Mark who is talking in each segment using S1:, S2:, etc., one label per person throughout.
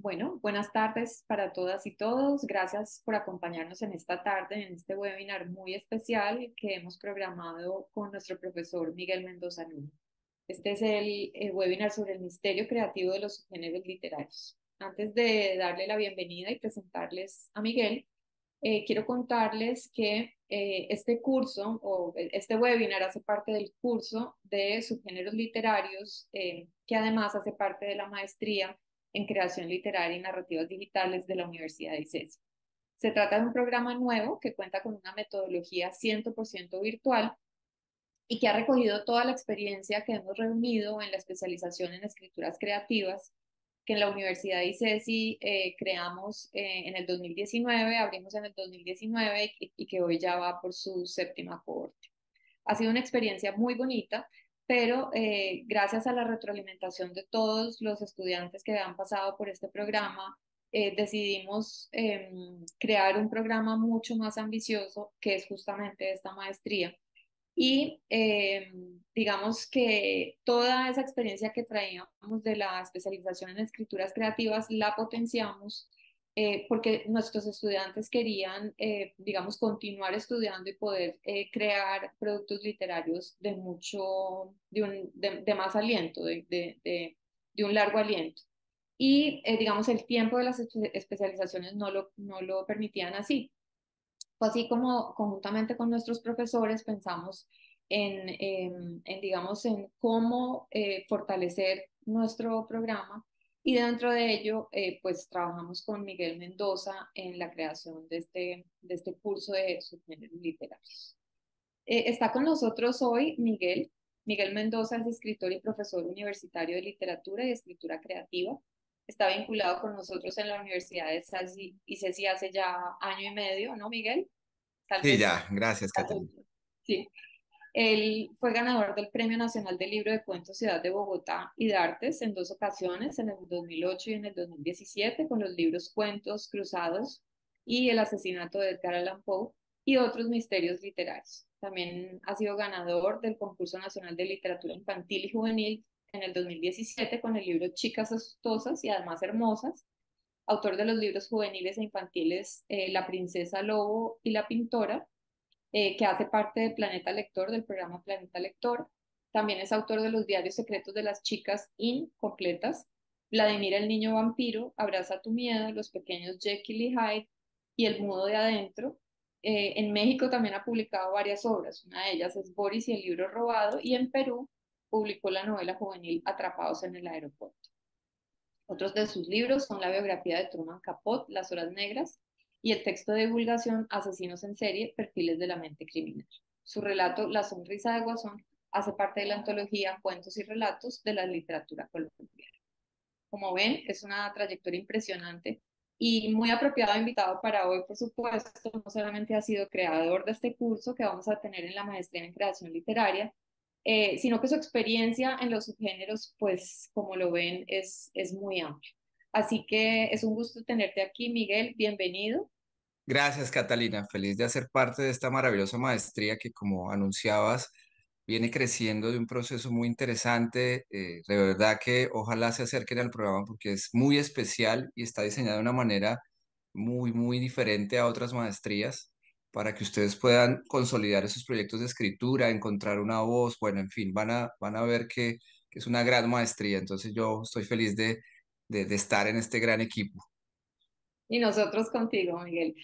S1: Bueno, buenas tardes para todas y todos. Gracias por acompañarnos en esta tarde, en este webinar muy especial que hemos programado con nuestro profesor Miguel Mendoza Luna. Este es el, webinar sobre el misterio creativo de los géneros literarios. Antes de darle la bienvenida y presentarles a Miguel, eh, quiero contarles que eh, este curso o este webinar hace parte del curso de subgéneros literarios, eh, que además hace parte de la maestría en creación literaria y narrativas digitales de la Universidad de ICESI. Se trata de un programa nuevo que cuenta con una metodología 100% virtual y que ha recogido toda la experiencia que hemos reunido en la especialización en escrituras creativas que en la Universidad de ICESI eh, creamos eh, en el 2019, abrimos en el 2019 y, y que hoy ya va por su séptima cohorte. Ha sido una experiencia muy bonita pero eh, gracias a la retroalimentación de todos los estudiantes que han pasado por este programa, eh, decidimos em, crear un programa mucho más ambicioso que es justamente esta maestría. Y em, digamos que toda esa experiencia que traíamos de la especialización en escrituras creativas la potenciamos eh, porque nuestros estudiantes querían, eh, digamos, continuar estudiando y poder eh, crear productos literarios de mucho, de, un, de, más aliento, de, de, un largo aliento. Y, digamos, el tiempo de las especializaciones no lo, no lo permitían así. así como conjuntamente con nuestros profesores pensamos en, en, en digamos, en cómo fortalecer nuestro programa y dentro de ello, eh, pues trabajamos con Miguel Mendoza en la creación de este, de este curso de subgéneros literarios. Eh, está con nosotros hoy Miguel. Miguel Mendoza es escritor y profesor universitario de literatura y escritura creativa. Está vinculado con nosotros en la Universidad de Salsi y CECI hace ya año y medio, ¿no, Miguel? sí, ya.
S2: Gracias, Catalina.
S1: Sí. Él fue ganador del Premio Nacional de Libro de Cuentos Ciudad de Bogotá y de Artes en dos ocasiones, en el 2008 y en el 2017, con los libros Cuentos Cruzados y El asesinato de Edgar Allan Poe y otros misterios literarios. También ha sido ganador del Concurso Nacional de Literatura Infantil y Juvenil en el 2017 con el libro Chicas Asustosas y Además Hermosas, autor de los libros juveniles e infantiles eh, La Princesa Lobo y La Pintora, eh, que hace parte de Planeta Lector, del programa Planeta Lector. También es autor de los diarios secretos de las chicas incompletas, Vladimir el niño vampiro, Abraza tu miedo, Los pequeños Jekyll y Hyde y El mudo de adentro. Eh, en México también ha publicado varias obras, una de ellas es Boris y el libro robado, y en Perú publicó la novela juvenil Atrapados en el aeropuerto. Otros de sus libros son la biografía de Truman Capote, Las horas negras, y el texto de divulgación Asesinos en serie, perfiles de la mente criminal. Su relato La sonrisa de Guasón hace parte de la antología Cuentos y Relatos de la literatura colombiana. Como ven, es una trayectoria impresionante y muy apropiado invitado para hoy, por supuesto, no solamente ha sido creador de este curso que vamos a tener en la maestría en creación literaria, eh, sino que su experiencia en los subgéneros, pues como lo ven, es, es muy amplia. Así que es un gusto tenerte aquí, Miguel. Bienvenido.
S2: Gracias, Catalina. Feliz de hacer parte de esta maravillosa maestría que, como anunciabas, viene creciendo de un proceso muy interesante. Eh, de verdad que ojalá se acerquen al programa porque es muy especial y está diseñada de una manera muy, muy diferente a otras maestrías para que ustedes puedan consolidar esos proyectos de escritura, encontrar una voz, bueno, en fin, van a, van a ver que es una gran maestría. Entonces yo estoy feliz de de, estar en este gran equipo.
S1: Y nosotros contigo, Miguel.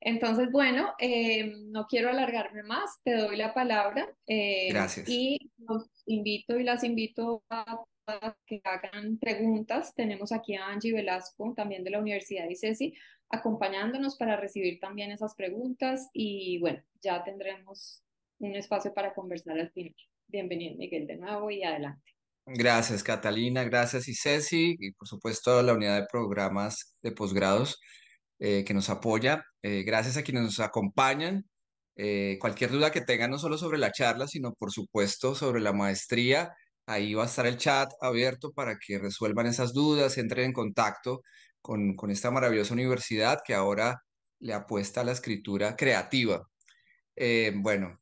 S1: Entonces, bueno, eh, no quiero alargarme más, te doy la palabra. Eh, Gracias. Y los invito y las invito a que hagan preguntas. Tenemos aquí a Angie Velasco, también de la Universidad de ICESI, acompañándonos para recibir también esas preguntas. Y bueno, ya tendremos un espacio para conversar al final. Bienvenido, Miguel, de nuevo y adelante.
S2: Gracias, Catalina, gracias y Ceci, y por supuesto a la unidad de programas de posgrados eh, que nos apoya. Eh, gracias a quienes nos acompañan. Eh, cualquier duda que tengan, no solo sobre la charla, sino por supuesto sobre la maestría, ahí va a estar el chat abierto para que resuelvan esas dudas, entren en contacto con, con esta maravillosa universidad que ahora le apuesta a la escritura creativa. bueno,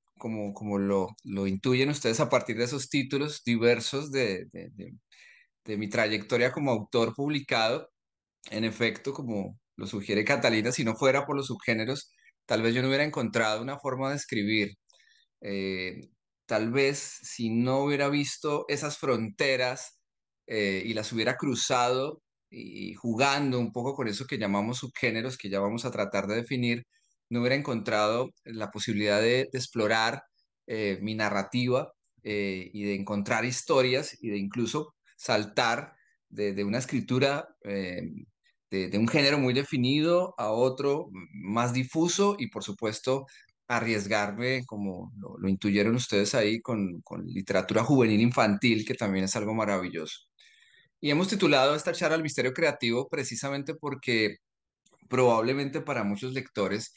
S2: como, lo, intuyen ustedes a partir de esos títulos diversos de, mi trayectoria como autor publicado, en efecto, como lo sugiere Catalina, si no fuera por los subgéneros, tal vez yo no hubiera encontrado una forma de escribir. Eh, tal vez si no hubiera visto esas fronteras eh, y las hubiera cruzado y jugando un poco con eso que llamamos subgéneros, que ya vamos a tratar de definir, no hubiera encontrado la posibilidad de, explorar eh, mi narrativa eh, y de encontrar historias y de incluso saltar de, una escritura eh, de, un género muy definido a otro más difuso y por supuesto arriesgarme, como lo, intuyeron ustedes ahí, con, con literatura juvenil infantil, que también es algo maravilloso. Y hemos titulado esta charla El Misterio Creativo precisamente porque probablemente para muchos lectores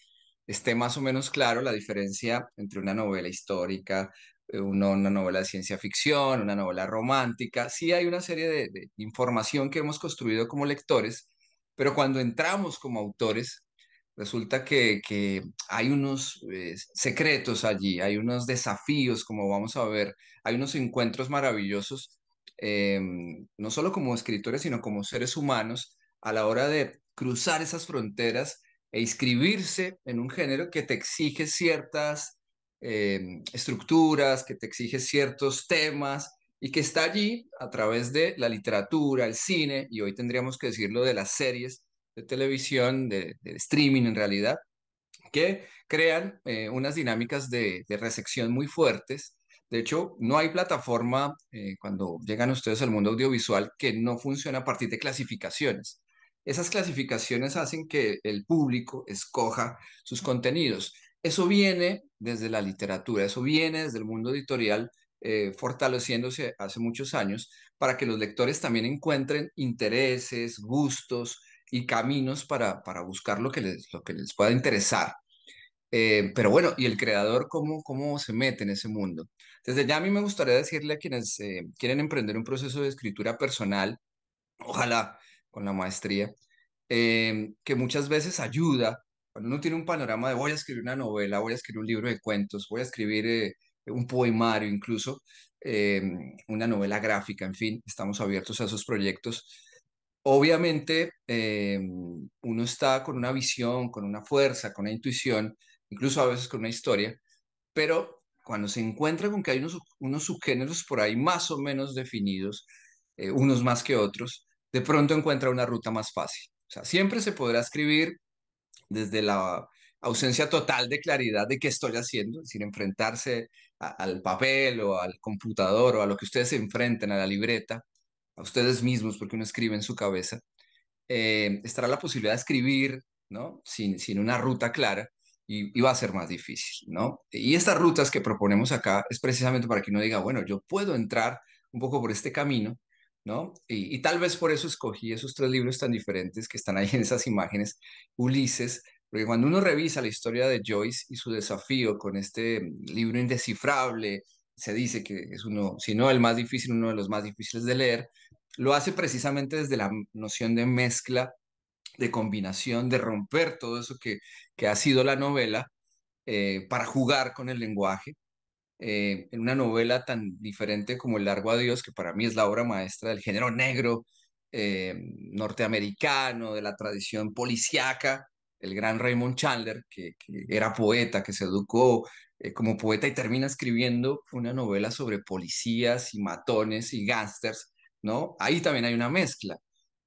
S2: esté más o menos claro la diferencia entre una novela histórica, eh, una, novela de ciencia ficción, una novela romántica. Sí hay una serie de, información que hemos construido como lectores, pero cuando entramos como autores, resulta que, hay unos eh, secretos allí, hay unos desafíos, como vamos a ver, hay unos encuentros maravillosos, eh, no solo como escritores, sino como seres humanos, a la hora de cruzar esas fronteras e inscribirse en un género que te exige ciertas eh, estructuras, que te exige ciertos temas y que está allí a través de la literatura, el cine y hoy tendríamos que decirlo de las series de televisión, de, streaming en realidad, que crean eh, unas dinámicas de, recepción muy fuertes de hecho, no hay plataforma eh, cuando llegan ustedes al mundo audiovisual que no funcione a partir de clasificaciones. Esas clasificaciones hacen que el público escoja sus contenidos. Eso viene desde la literatura, eso viene desde el mundo editorial, eh, fortaleciéndose hace muchos años para que los lectores también encuentren intereses, gustos y caminos para, buscar lo que, les, lo que les pueda interesar. Eh, pero bueno, ¿y el creador cómo, cómo se mete en ese mundo? Desde ya a mí me gustaría decirle a quienes eh, quieren emprender un proceso de escritura personal, ojalá con la maestría, eh, que muchas veces ayuda. Cuando uno tiene un panorama de voy a escribir una novela, voy a escribir un libro de cuentos, voy a escribir eh, un poemario incluso, eh, una novela gráfica, en fin, estamos abiertos a esos proyectos. Obviamente, uno está con una visión, con una fuerza, con una intuición, incluso a veces con una historia, pero cuando se encuentra con que hay unos, subgéneros por ahí más o menos definidos, unos más que otros, de pronto encuentra una ruta más fácil. O sea, siempre se podrá escribir desde la ausencia total de claridad de qué estoy haciendo, sin enfrentarse al papel o al computador o a lo que ustedes se enfrenten, a la libreta, a ustedes mismos, porque uno escribe en su cabeza, eh, estará la posibilidad de escribir ¿no? sin, una ruta clara y, y, va a ser más difícil. ¿no? Y estas rutas que proponemos acá es precisamente para que uno diga, bueno, yo puedo entrar un poco por este camino y, tal vez por eso escogí esos tres libros tan diferentes que están ahí en esas imágenes, Ulises, porque cuando uno revisa la historia de Joyce y su desafío con este libro indescifrable, se dice que es uno, si no el más difícil, uno de los más difíciles de leer, lo hace precisamente desde la noción de mezcla, de combinación, de romper todo eso que, ha sido la novela eh, para jugar con el lenguaje eh, en una novela tan diferente como El Largo Adiós, que para mí es la obra maestra del género negro eh, norteamericano, de la tradición policíaca, el gran Raymond Chandler, que, era poeta, que se educó eh, como poeta y termina escribiendo una novela sobre policías y matones y gángsters, ¿no? Ahí también hay una mezcla.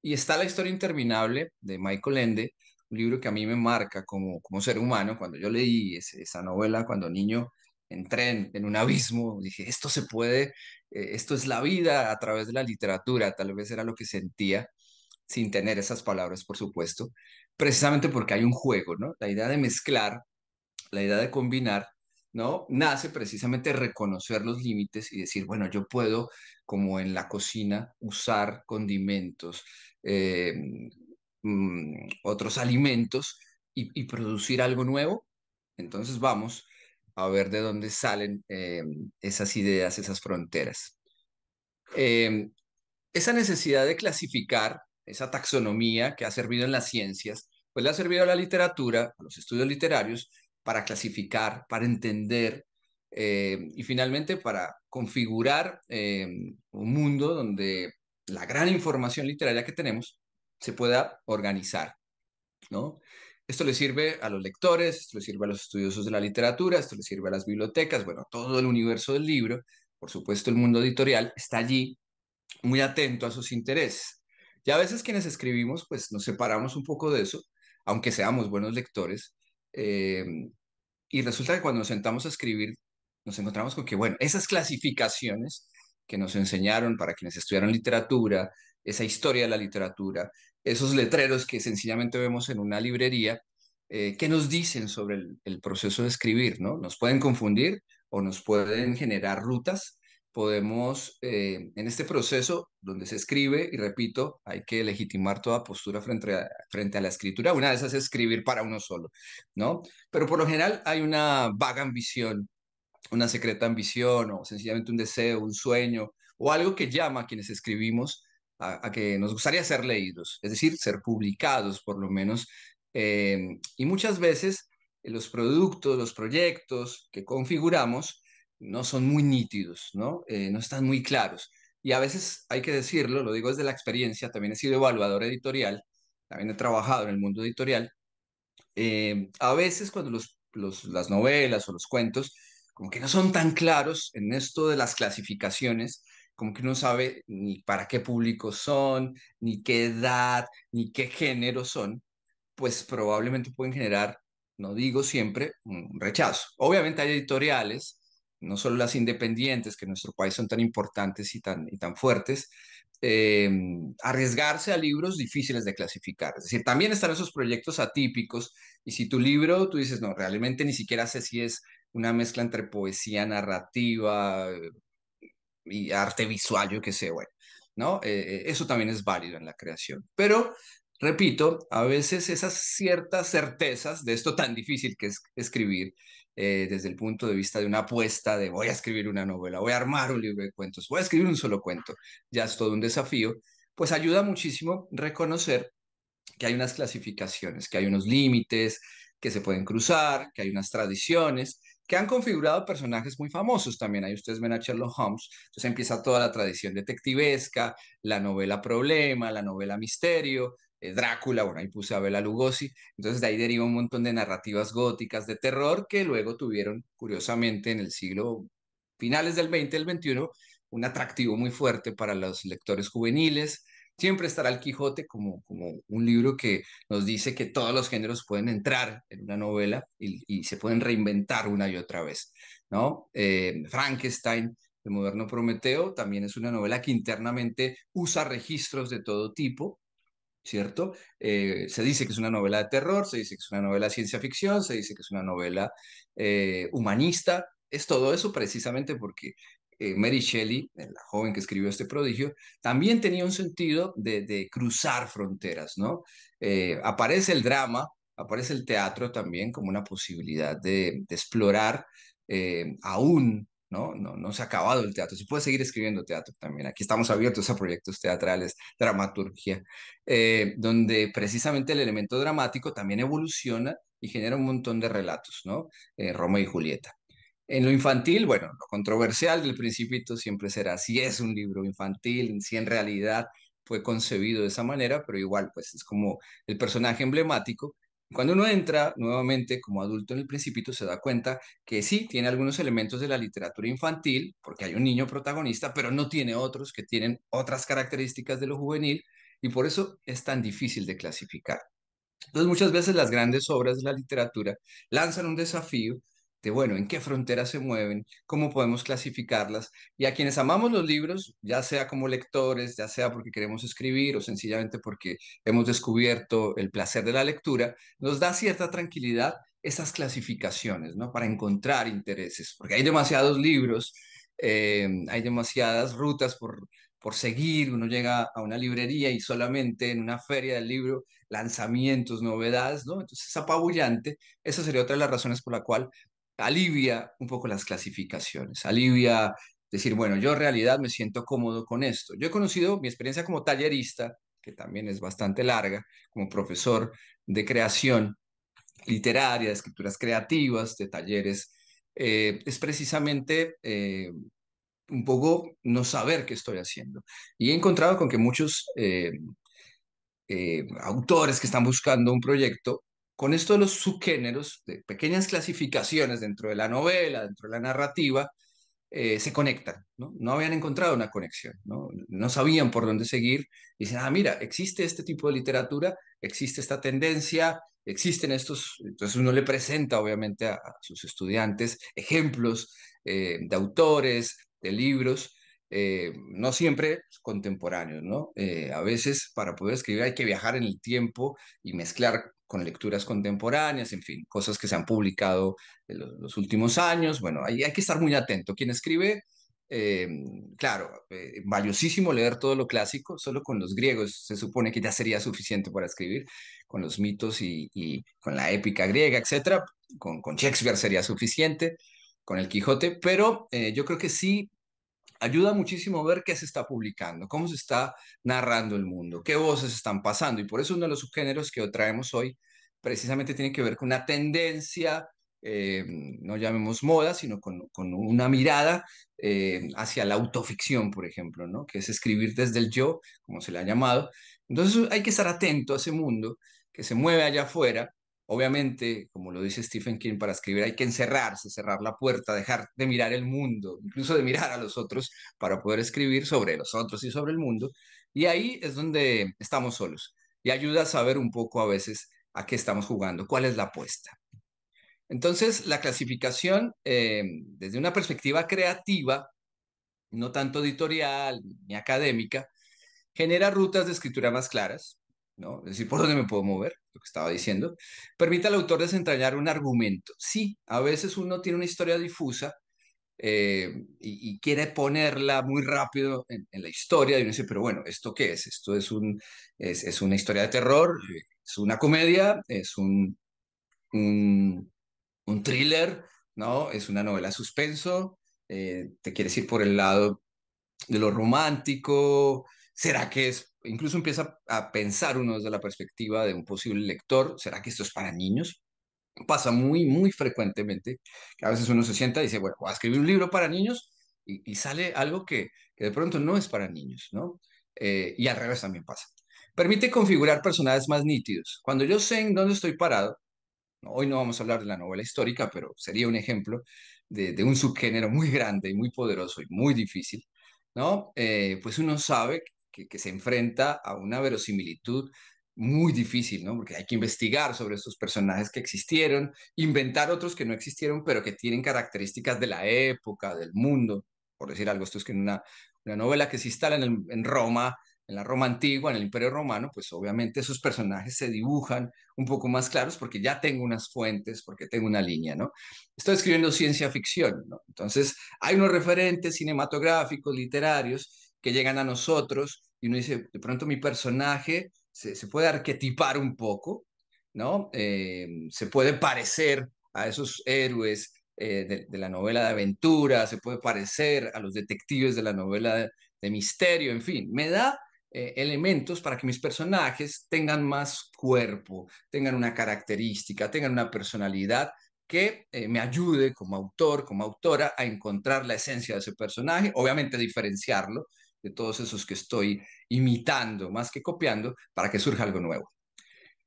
S2: Y está La historia interminable de Michael Ende, un libro que a mí me marca como, como ser humano. Cuando yo leí esa novela cuando niño, en en un abismo. Dije, esto se puede, eh, esto es la vida a través de la literatura, tal vez era lo que sentía sin tener esas palabras, por supuesto, precisamente porque hay un juego, ¿no? La idea de mezclar, la idea de combinar, ¿no? Nace precisamente reconocer los límites y decir, bueno, yo puedo, como en la cocina, usar condimentos, eh, mm, otros alimentos y producir algo nuevo. Entonces vamos a ver de dónde salen eh, esas ideas, esas fronteras. Em, esa necesidad de clasificar, esa taxonomía que ha servido en las ciencias, pues le ha servido a la literatura, a los estudios literarios, para clasificar, para entender em, y finalmente para configurar em, un mundo donde la gran información literaria que tenemos se pueda organizar, ¿no? Esto le sirve a los lectores, esto le sirve a los estudiosos de la literatura, esto le sirve a las bibliotecas, bueno, todo el universo del libro, por supuesto el mundo editorial está allí muy atento a sus intereses. Y a veces quienes escribimos, pues nos separamos un poco de eso, aunque seamos buenos lectores, eh, y resulta que cuando nos sentamos a escribir, nos encontramos con que, bueno, esas clasificaciones que nos enseñaron para quienes estudiaron literatura, esa historia de la literatura, esos letreros que sencillamente vemos en una librería, eh, ¿qué nos dicen sobre el, proceso de escribir? ¿no? Nos pueden confundir o nos pueden generar rutas. Podemos, eh, en este proceso donde se escribe, y repito, hay que legitimar toda postura frente a, frente a la escritura. Una de esas es escribir para uno solo, ¿no? Pero por lo general hay una vaga ambición, una secreta ambición o sencillamente un deseo, un sueño o algo que llama a quienes escribimos a, que nos gustaría ser leídos, es decir, ser publicados por lo menos. Em, y muchas veces eh, los productos, los proyectos que configuramos no son muy nítidos, ¿no? Eh, no están muy claros. Y a veces hay que decirlo, lo digo desde la experiencia, también he sido evaluador editorial, también he trabajado en el mundo editorial. Em, a veces cuando los, las novelas o los cuentos como que no son tan claros en esto de las clasificaciones, como que uno sabe ni para qué público son, ni qué edad, ni qué género son, pues probablemente pueden generar, no digo siempre, un rechazo. Obviamente hay editoriales, no solo las independientes, que en nuestro país son tan importantes y tan, y tan fuertes, em, arriesgarse a libros difíciles de clasificar. Es decir, también están esos proyectos atípicos y si tu libro, tú dices, no, realmente ni siquiera sé si es una mezcla entre poesía narrativa, y arte visual, yo qué sé, bueno, ¿no? Eh, eh, eso también es válido en la creación. Pero, repito, a veces esas ciertas certezas de esto tan difícil que es escribir, eh, desde el punto de vista de una apuesta de voy a escribir una novela, voy a armar un libro de cuentos, voy a escribir un solo cuento, ya es todo un desafío, pues ayuda muchísimo reconocer que hay unas clasificaciones, que hay unos límites que se pueden cruzar, que hay unas tradiciones que han configurado personajes muy famosos también. Ahí ustedes ven a Sherlock Holmes. Entonces empieza toda la tradición detectivesca, la novela problema, la novela misterio, eh, Drácula, bueno, ahí puse a Bela Lugosi. Entonces de ahí deriva un montón de narrativas góticas de terror que luego tuvieron, curiosamente, en el siglo finales del 20, del 21, un atractivo muy fuerte para los lectores juveniles siempre estará el Quijote como, como un libro que nos dice que todos los géneros pueden entrar en una novela y, se pueden reinventar una y otra vez, ¿no? Eh, Frankenstein, el moderno Prometeo, también es una novela que internamente usa registros de todo tipo, ¿cierto? Eh, se dice que es una novela de terror, se dice que es una novela de ciencia ficción, se dice que es una novela eh, humanista. Es todo eso precisamente porque eh, Mary Shelley, eh, la joven que escribió este prodigio, también tenía un sentido de, cruzar fronteras, ¿no? Eh, aparece el drama, aparece el teatro también como una posibilidad de, explorar aún ¿no? No, se ha acabado el teatro, se puede seguir escribiendo teatro también. Aquí estamos abiertos a proyectos teatrales, dramaturgia, donde precisamente el elemento dramático también evoluciona y genera un montón de relatos, ¿no? Eh, Romeo y Julieta, en lo infantil, bueno, lo controversial del Principito siempre será si es un libro infantil, si en realidad fue concebido de esa manera, pero igual, pues es como el personaje emblemático. Cuando uno entra nuevamente como adulto en el Principito, se da cuenta que sí, tiene algunos elementos de la literatura infantil, porque hay un niño protagonista, pero no tiene otros que tienen otras características de lo juvenil, y por eso es tan difícil de clasificar. Entonces, muchas veces las grandes obras de la literatura lanzan un desafío de, bueno, en qué fronteras se mueven, cómo podemos clasificarlas. Y a quienes amamos los libros, ya sea como lectores, ya sea porque queremos escribir o sencillamente porque hemos descubierto el placer de la lectura, nos da cierta tranquilidad esas clasificaciones, ¿no? Para encontrar intereses, porque hay demasiados libros, eh, hay demasiadas rutas por, por seguir, uno llega a una librería y solamente en una feria del libro, lanzamientos, novedades, ¿no? Entonces es apabullante. Esa sería otra de las razones por la cual alivia un poco las clasificaciones, alivia decir, bueno, yo en realidad me siento cómodo con esto. Yo he conocido mi experiencia como tallerista, que también es bastante larga, como profesor de creación literaria, de escrituras creativas, de talleres, eh, es precisamente eh, un poco no saber qué estoy haciendo. Y he encontrado con que muchos eh, autores que están buscando un proyecto con esto de los subgéneros, de pequeñas clasificaciones dentro de la novela, dentro de la narrativa, eh, se conectan, ¿no? habían encontrado una conexión, ¿no? sabían por dónde seguir, dicen, ah, mira, existe este tipo de literatura, existe esta tendencia, existen estos, entonces uno le presenta obviamente a, sus estudiantes ejemplos eh, de autores, de libros, eh, no siempre contemporáneos, a veces para poder escribir hay que viajar en el tiempo y mezclar con lecturas contemporáneas, en fin, cosas que se han publicado en los, últimos años. Bueno, ahí hay que estar muy atento. Quien escribe, eh, claro, eh, valiosísimo leer todo lo clásico, solo con los griegos se supone que ya sería suficiente para escribir, con los mitos y, con la épica griega, etcétera, con, Shakespeare sería suficiente, con el Quijote, pero eh, yo creo que sí ayuda muchísimo ver qué se está publicando, cómo se está narrando el mundo, qué voces están pasando. Y por eso uno de los subgéneros que traemos hoy precisamente tiene que ver con una tendencia, eh, no llamemos moda, sino con, una mirada eh, hacia la autoficción, por ejemplo, ¿no? que es escribir desde el yo, como se le ha llamado. Entonces hay que estar atento a ese mundo que se mueve allá afuera Obviamente, como lo dice Stephen King, para escribir hay que encerrarse, cerrar la puerta, dejar de mirar el mundo, incluso de mirar a los otros para poder escribir sobre los otros y sobre el mundo. Y ahí es donde estamos solos. Y ayuda a saber un poco a veces a qué estamos jugando, cuál es la apuesta. Entonces, la clasificación eh, desde una perspectiva creativa, no tanto editorial ni académica, genera rutas de escritura más claras, es decir, ¿por dónde me puedo mover? Lo que estaba diciendo. Permite al autor desentrañar un argumento. Sí, a veces uno tiene una historia difusa eh, y, quiere ponerla muy rápido en, la historia y uno dice, pero bueno, ¿esto qué es? Esto es, un, es, una historia de terror, es una comedia, es un, un, thriller, ¿no? Es una novela suspenso, eh, te quieres ir por el lado de lo romántico, ¿será que es incluso empieza a pensar uno desde la perspectiva de un posible lector, ¿será que esto es para niños? Pasa muy, muy frecuentemente, a veces uno se sienta y dice, bueno, voy a escribir un libro para niños y, sale algo que, de pronto no es para niños, ¿no? Eh, y al revés también pasa. Permite configurar personajes más nítidos. Cuando yo sé en dónde estoy parado, hoy no vamos a hablar de la novela histórica, pero sería un ejemplo de, un subgénero muy grande y muy poderoso y muy difícil, ¿no? Eh, pues uno sabe que, se enfrenta a una verosimilitud muy difícil, ¿no? Porque hay que investigar sobre estos personajes que existieron, inventar otros que no existieron, pero que tienen características de la época, del mundo, por decir algo. Esto es que en una, novela que se instala en, Roma, en la Roma antigua, en el Imperio Romano, pues obviamente esos personajes se dibujan un poco más claros porque ya tengo unas fuentes, porque tengo una línea, ¿no? Estoy escribiendo ciencia ficción, Entonces, hay unos referentes cinematográficos, literarios, que llegan a nosotros y uno dice, de pronto mi personaje se, puede arquetipar un poco, ¿no? Eh, se puede parecer a esos héroes eh, de, la novela de aventura, se puede parecer a los detectives de la novela de, misterio, en fin, me da eh, elementos para que mis personajes tengan más cuerpo, tengan una característica, tengan una personalidad que me ayude como autor, como autora, a encontrar la esencia de ese personaje, obviamente diferenciarlo de todos esos que estoy imitando más que copiando para que surja algo nuevo.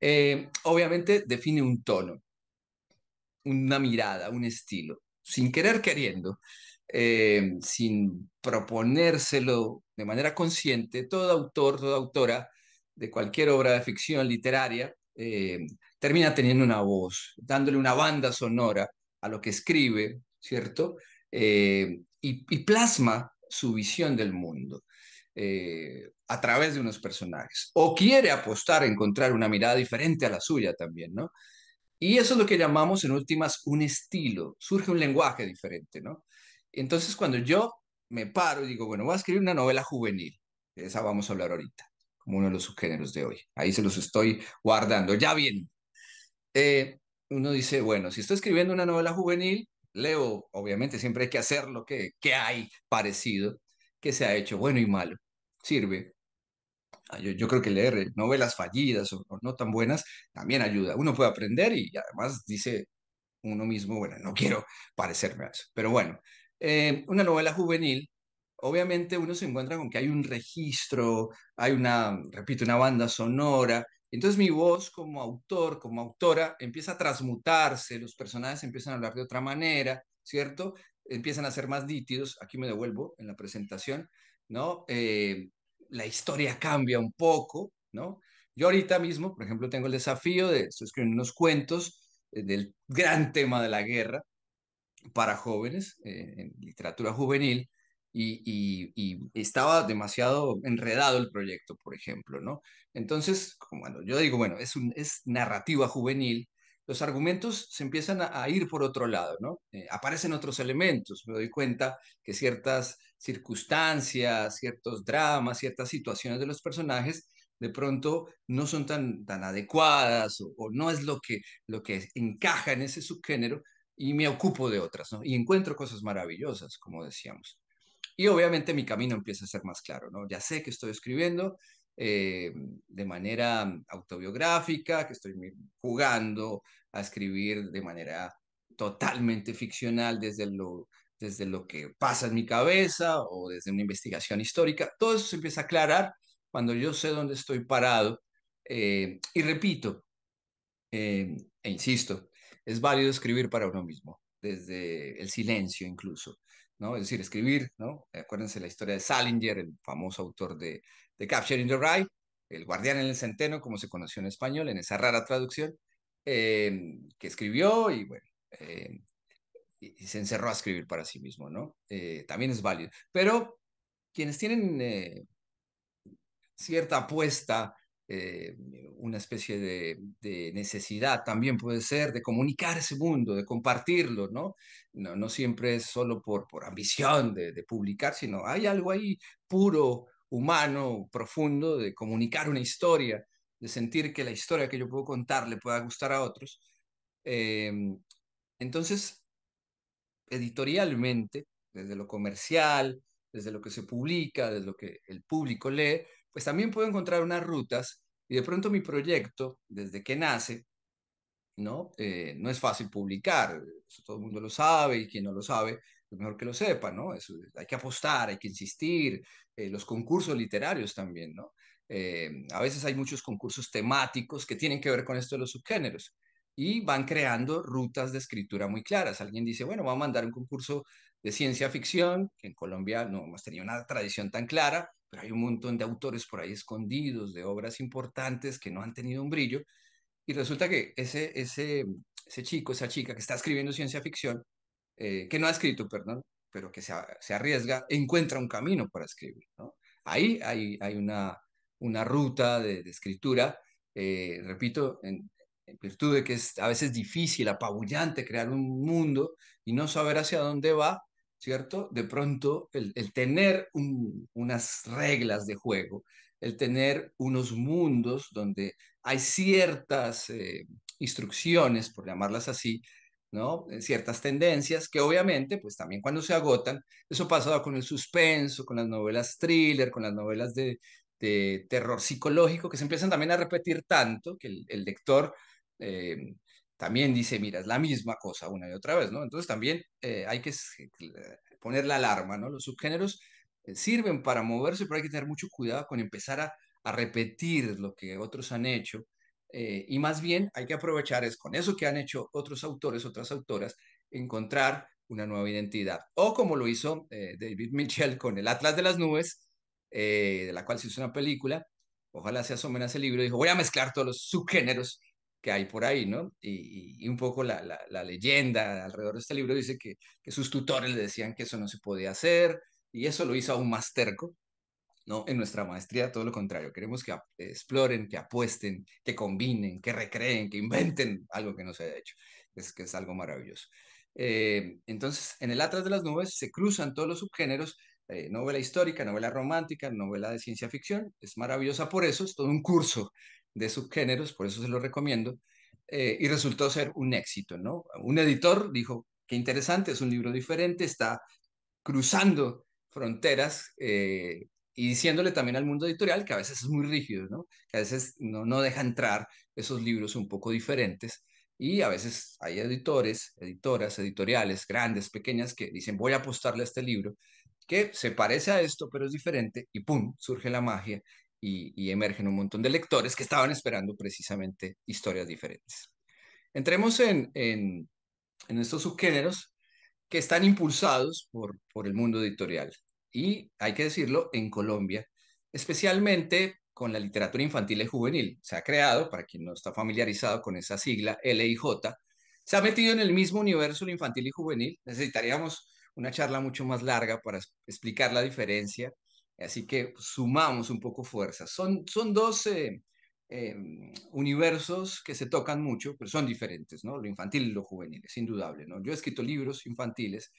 S2: Eh, obviamente define un tono, una mirada, un estilo, sin querer queriendo, eh, sin proponérselo de manera consciente, todo autor, toda autora de cualquier obra de ficción literaria eh, termina teniendo una voz, dándole una banda sonora a lo que escribe, ¿cierto? y, plasma su visión del mundo eh, a través de unos personajes. O quiere apostar a encontrar una mirada diferente a la suya también, ¿no? Y eso es lo que llamamos en últimas un estilo, surge un lenguaje diferente, ¿no? Entonces cuando yo me paro y digo, bueno, voy a escribir una novela juvenil, de esa vamos a hablar ahorita, como uno de los subgéneros de hoy, ahí se los estoy guardando, ya bien. Eh, uno dice, bueno, si estoy escribiendo una novela juvenil, leo, obviamente siempre hay que hacer lo que, hay parecido, que se ha hecho bueno y malo. Sirve. Ah, yo, creo que leer novelas fallidas o, no tan buenas también ayuda. Uno puede aprender y además dice uno mismo, bueno, no quiero parecerme a eso. Pero bueno, eh, una novela juvenil, obviamente uno se encuentra con que hay un registro, hay una, repito, una banda sonora, entonces mi voz como autor, como autora, empieza a transmutarse, los personajes empiezan a hablar de otra manera, ¿cierto? Empiezan a ser más nítidos, aquí me devuelvo en la presentación, ¿no? Eh, la historia cambia un poco, ¿no? Yo ahorita mismo, por ejemplo, tengo el desafío de escribir unos cuentos eh, del gran tema de la guerra para jóvenes eh, en literatura juvenil y, estaba demasiado enredado el proyecto, por ejemplo, ¿no? Entonces, bueno, yo digo, bueno, es, un, narrativa juvenil, los argumentos se empiezan a, ir por otro lado, ¿no? Eh, aparecen otros elementos, me doy cuenta que ciertas circunstancias, ciertos dramas, ciertas situaciones de los personajes de pronto no son tan, tan adecuadas o, no es lo que, lo que encaja en ese subgénero, y me ocupo de otras, Y encuentro cosas maravillosas, como decíamos. Y obviamente mi camino empieza a ser más claro, ¿no? Ya sé que estoy escribiendo eh, de manera autobiográfica, que estoy jugando a escribir de manera totalmente ficcional desde lo, desde lo que pasa en mi cabeza o desde una investigación histórica. Todo eso empieza a aclarar cuando yo sé dónde estoy parado. Eh, y repito, eh, e insisto, es válido escribir para uno mismo, desde el silencio incluso. Es decir, escribir, ¿no? Acuérdense la historia de Salinger, el famoso autor de, de Capturing the Rye, El guardián en el centeno, como se conoció en español, en esa rara traducción, eh, que escribió y, bueno, eh, y, se encerró a escribir para sí mismo, ¿no? Eh, también es válido. Pero quienes tienen cierta apuesta eh, una especie de, necesidad también puede ser de comunicar ese mundo, de compartirlo, ¿no? No, siempre es solo por, por ambición de, publicar, sino hay algo ahí puro, humano, profundo, de comunicar una historia, de sentir que la historia que yo puedo contar le pueda gustar a otros. Em, entonces, editorialmente, desde lo comercial, desde lo que se publica, desde lo que el público lee, pues también puedo encontrar unas rutas y de pronto mi proyecto, desde que nace, ¿no? Eh, no es fácil publicar, todo el mundo lo sabe y quien no lo sabe, es pues mejor que lo sepa, ¿no? Eso, hay que apostar, hay que insistir, eh, los concursos literarios también, ¿no? Eh, a veces hay muchos concursos temáticos que tienen que ver con esto de los subgéneros y van creando rutas de escritura muy claras. Alguien dice, bueno, va a mandar un concurso de ciencia ficción, que en Colombia no hemos tenido una tradición tan clara, pero hay un montón de autores por ahí escondidos, de obras importantes que no han tenido un brillo. Y resulta que ese, ese, ese chico, esa chica que está escribiendo ciencia ficción, eh, que no ha escrito, perdón, pero que se, se, arriesga, encuentra un camino para escribir. ¿no? Ahí hay, hay una, una ruta de, escritura, eh, repito, en, en virtud de que es a veces difícil, apabullante crear un mundo y no saber hacia dónde va, ¿cierto? De pronto, el, tener unas reglas de juego, el tener unos mundos donde hay ciertas eh, instrucciones, por llamarlas así, ¿no? Eh, ciertas tendencias que obviamente, pues también cuando se agotan, eso pasaba con el suspenso, con las novelas thriller, con las novelas de, terror psicológico, que se empiezan también a repetir tanto que el, lector eh, también dice, mira, es la misma cosa una y otra vez, ¿no? Entonces también eh, hay que eh, poner la alarma, ¿no? Los subgéneros eh, sirven para moverse, pero hay que tener mucho cuidado con empezar a, repetir lo que otros han hecho. y más bien hay que aprovechar es con eso que han hecho otros autores, otras autoras, encontrar una nueva identidad. O como lo hizo David Mitchell con el Atlas de las Nubes, de la cual se hizo una película, ojalá se asomen a ese libro, dijo, voy a mezclar todos los subgéneros que hay por ahí, ¿no? Y, un poco la, leyenda alrededor de este libro dice que, sus tutores le decían que eso no se podía hacer y eso lo hizo aún más terco, ¿no? En nuestra maestría, todo lo contrario, queremos que exploren, que apuesten, que combinen, que recreen, que inventen algo que no se haya hecho, es que es algo maravilloso. Eh, entonces, en el Atlas de las Nubes se cruzan todos los subgéneros eh, novela histórica, novela romántica, novela de ciencia ficción. Es maravillosa por eso, es todo un curso de subgéneros, por eso se lo recomiendo, eh, y resultó ser un éxito, ¿no? Un editor dijo, qué interesante, es un libro diferente, está cruzando fronteras eh, y diciéndole también al mundo editorial que a veces es muy rígido, ¿no? Que a veces no, no deja entrar esos libros un poco diferentes. Y a veces hay editores, editoras, editoriales, grandes, pequeñas, que dicen, voy a apostarle a este libro, que se parece a esto, pero es diferente, y ¡pum!, surge la magia y, emergen un montón de lectores que estaban esperando precisamente historias diferentes. Entremos en, en, estos subgéneros que están impulsados por, por el mundo editorial y, hay que decirlo, en Colombia, especialmente con la literatura infantil y juvenil. Se ha creado, para quien no está familiarizado con esa sigla, LIJ, se ha metido en el mismo universo infantil y juvenil. Necesitaríamos una charla mucho más larga para explicar la diferencia Así que pues, sumamos un poco fuerza. Son, son dos eh, em, universos que se tocan mucho, pero son diferentes, ¿no? Lo infantil y lo juvenil, es indudable, ¿no? Yo he escrito libros infantiles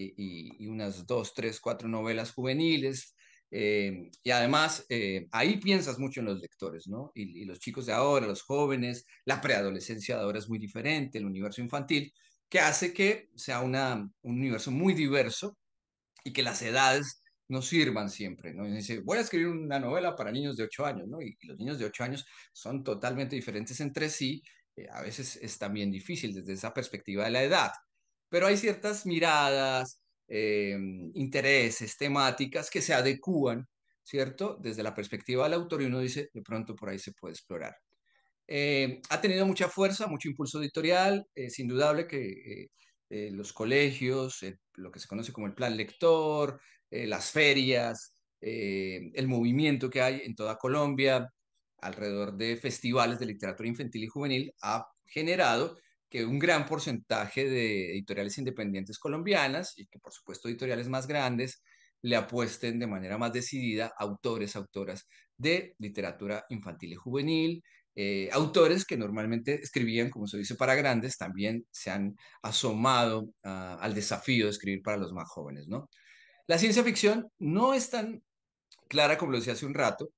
S2: y, unas dos, tres, cuatro novelas juveniles. Em, y además, eh, ahí piensas mucho en los lectores, ¿no? Y, y los chicos de ahora, los jóvenes, la preadolescencia de ahora es muy diferente, el universo infantil, que hace que sea una, un universo muy diverso y que las edades no sirvan siempre, ¿no? dice, voy a escribir una novela para niños de 8 años, ¿no? Y, los niños de 8 años son totalmente diferentes entre sí, eh, a veces es también difícil desde esa perspectiva de la edad, pero hay ciertas miradas, eh, intereses, temáticas que se adecúan, ¿cierto? Desde la perspectiva del autor y uno dice, de pronto por ahí se puede explorar. Eh, ha tenido mucha fuerza, mucho impulso editorial, es indudable que... los colegios, lo que se conoce como el plan lector, eh, las ferias, eh, el movimiento que hay en toda Colombia alrededor de festivales de literatura infantil y juvenil ha generado que un gran porcentaje de editoriales independientes colombianas y que por supuesto editoriales más grandes le apuesten de manera más decidida autores, autoras de literatura infantil y juvenil, eh, autores que normalmente escribían, como se dice, para grandes, también se han asomado ah, al desafío de escribir para los más jóvenes, ¿no? La ciencia ficción no es tan clara como lo decía hace un rato.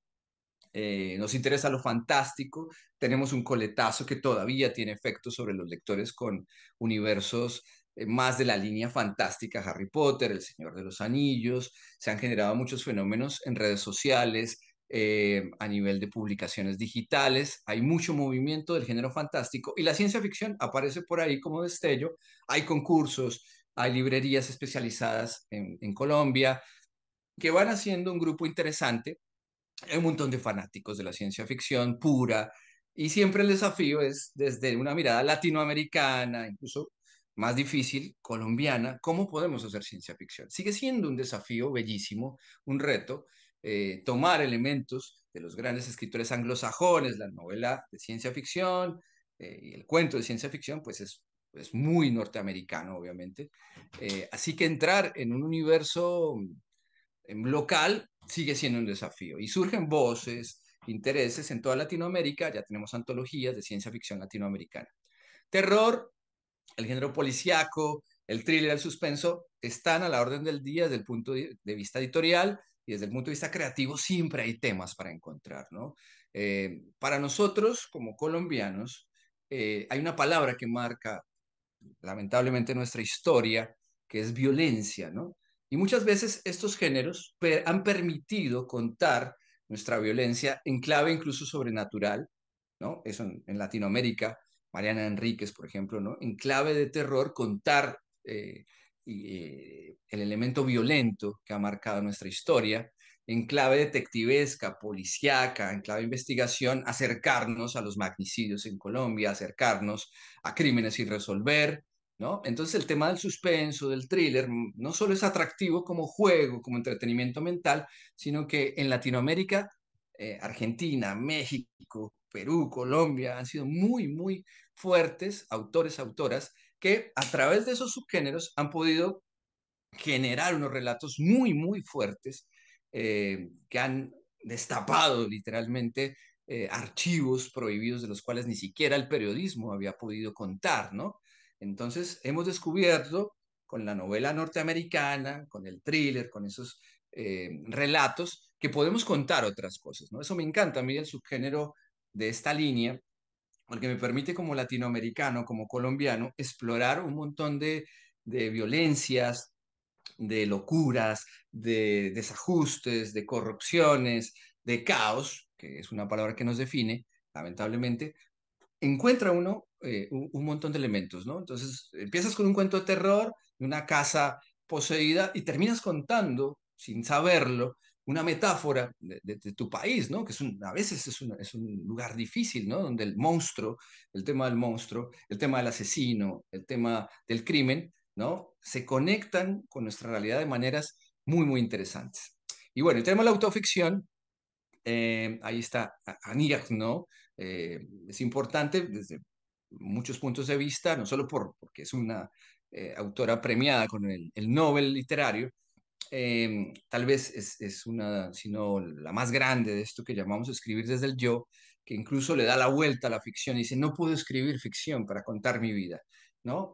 S2: Eh, nos interesa lo fantástico, tenemos un coletazo que todavía tiene efecto sobre los lectores con universos eh, más de la línea fantástica, Harry Potter, El Señor de los Anillos, se han generado muchos fenómenos en redes sociales, eh, a nivel de publicaciones digitales, hay mucho movimiento del género fantástico y la ciencia ficción aparece por ahí como destello, hay concursos, hay librerías especializadas en, Colombia que van haciendo un grupo interesante. un montón de fanáticos de la ciencia ficción pura y siempre el desafío es desde una mirada latinoamericana, incluso más difícil, colombiana, ¿cómo podemos hacer ciencia ficción? Sigue siendo un desafío bellísimo, un reto, eh, tomar elementos de los grandes escritores anglosajones, la novela de ciencia ficción eh, y el cuento de ciencia ficción, pues es es pues, muy norteamericano, obviamente. Eh, así que entrar en un universo mm, local sigue siendo un desafío y surgen voces, intereses en toda Latinoamérica, ya tenemos antologías de ciencia ficción latinoamericana. Terror, el género policíaco, el thriller, el suspenso, están a la orden del día desde el punto de vista editorial y desde el punto de vista creativo siempre hay temas para encontrar, eh, para nosotros, como colombianos, eh, hay una palabra que marca lamentablemente nuestra historia, que es violencia, ¿no? Y muchas veces estos géneros han permitido contar nuestra violencia en clave incluso sobrenatural, ¿no? Eso en, Latinoamérica, Mariana Enríquez, por ejemplo, ¿no? En clave de terror, contar eh, eh, el elemento violento que ha marcado nuestra historia en clave detectivesca, policíaca, en clave investigación, acercarnos a los magnicidios en Colombia, acercarnos a crímenes y resolver, ¿no? Entonces el tema del suspenso, del thriller, mm, no solo es atractivo como juego, como entretenimiento mental, sino que en Latinoamérica, eh, Argentina, México, Perú, Colombia, han sido muy, muy fuertes autores, autoras, que a través de esos subgéneros han podido generar unos relatos muy, muy fuertes eh, que han destapado literalmente eh, archivos prohibidos de los cuales ni siquiera el periodismo había podido contar, ¿no? Entonces hemos descubierto con la novela norteamericana, con el thriller, con esos eh, relatos, que podemos contar otras cosas, ¿no? Eso me encanta a mí el subgénero de esta línea, porque me permite como latinoamericano, como colombiano, explorar un montón de, de violencias, de locuras, de desajustes, de corrupciones, de caos, que es una palabra que nos define, lamentablemente, encuentra uno eh, un, montón de elementos, ¿no? Entonces, empiezas con un cuento de terror, una casa poseída, y terminas contando, sin saberlo, una metáfora de, tu país, ¿no? Que a veces es, es un lugar difícil, ¿no? Donde el monstruo, el tema del monstruo, el tema del asesino, el tema del crimen, se conectan con nuestra realidad de maneras muy, muy interesantes. Y bueno, tema tenemos la autoficción. Eh, ahí está Aniak, ¿no? Eh, es importante desde muchos puntos de vista, no solo por, porque es una eh, autora premiada con el, Nobel literario, tal vez es, es, una, sino la más grande de esto que llamamos escribir desde el yo, que incluso le da la vuelta a la ficción y dice, no puedo escribir ficción para contar mi vida.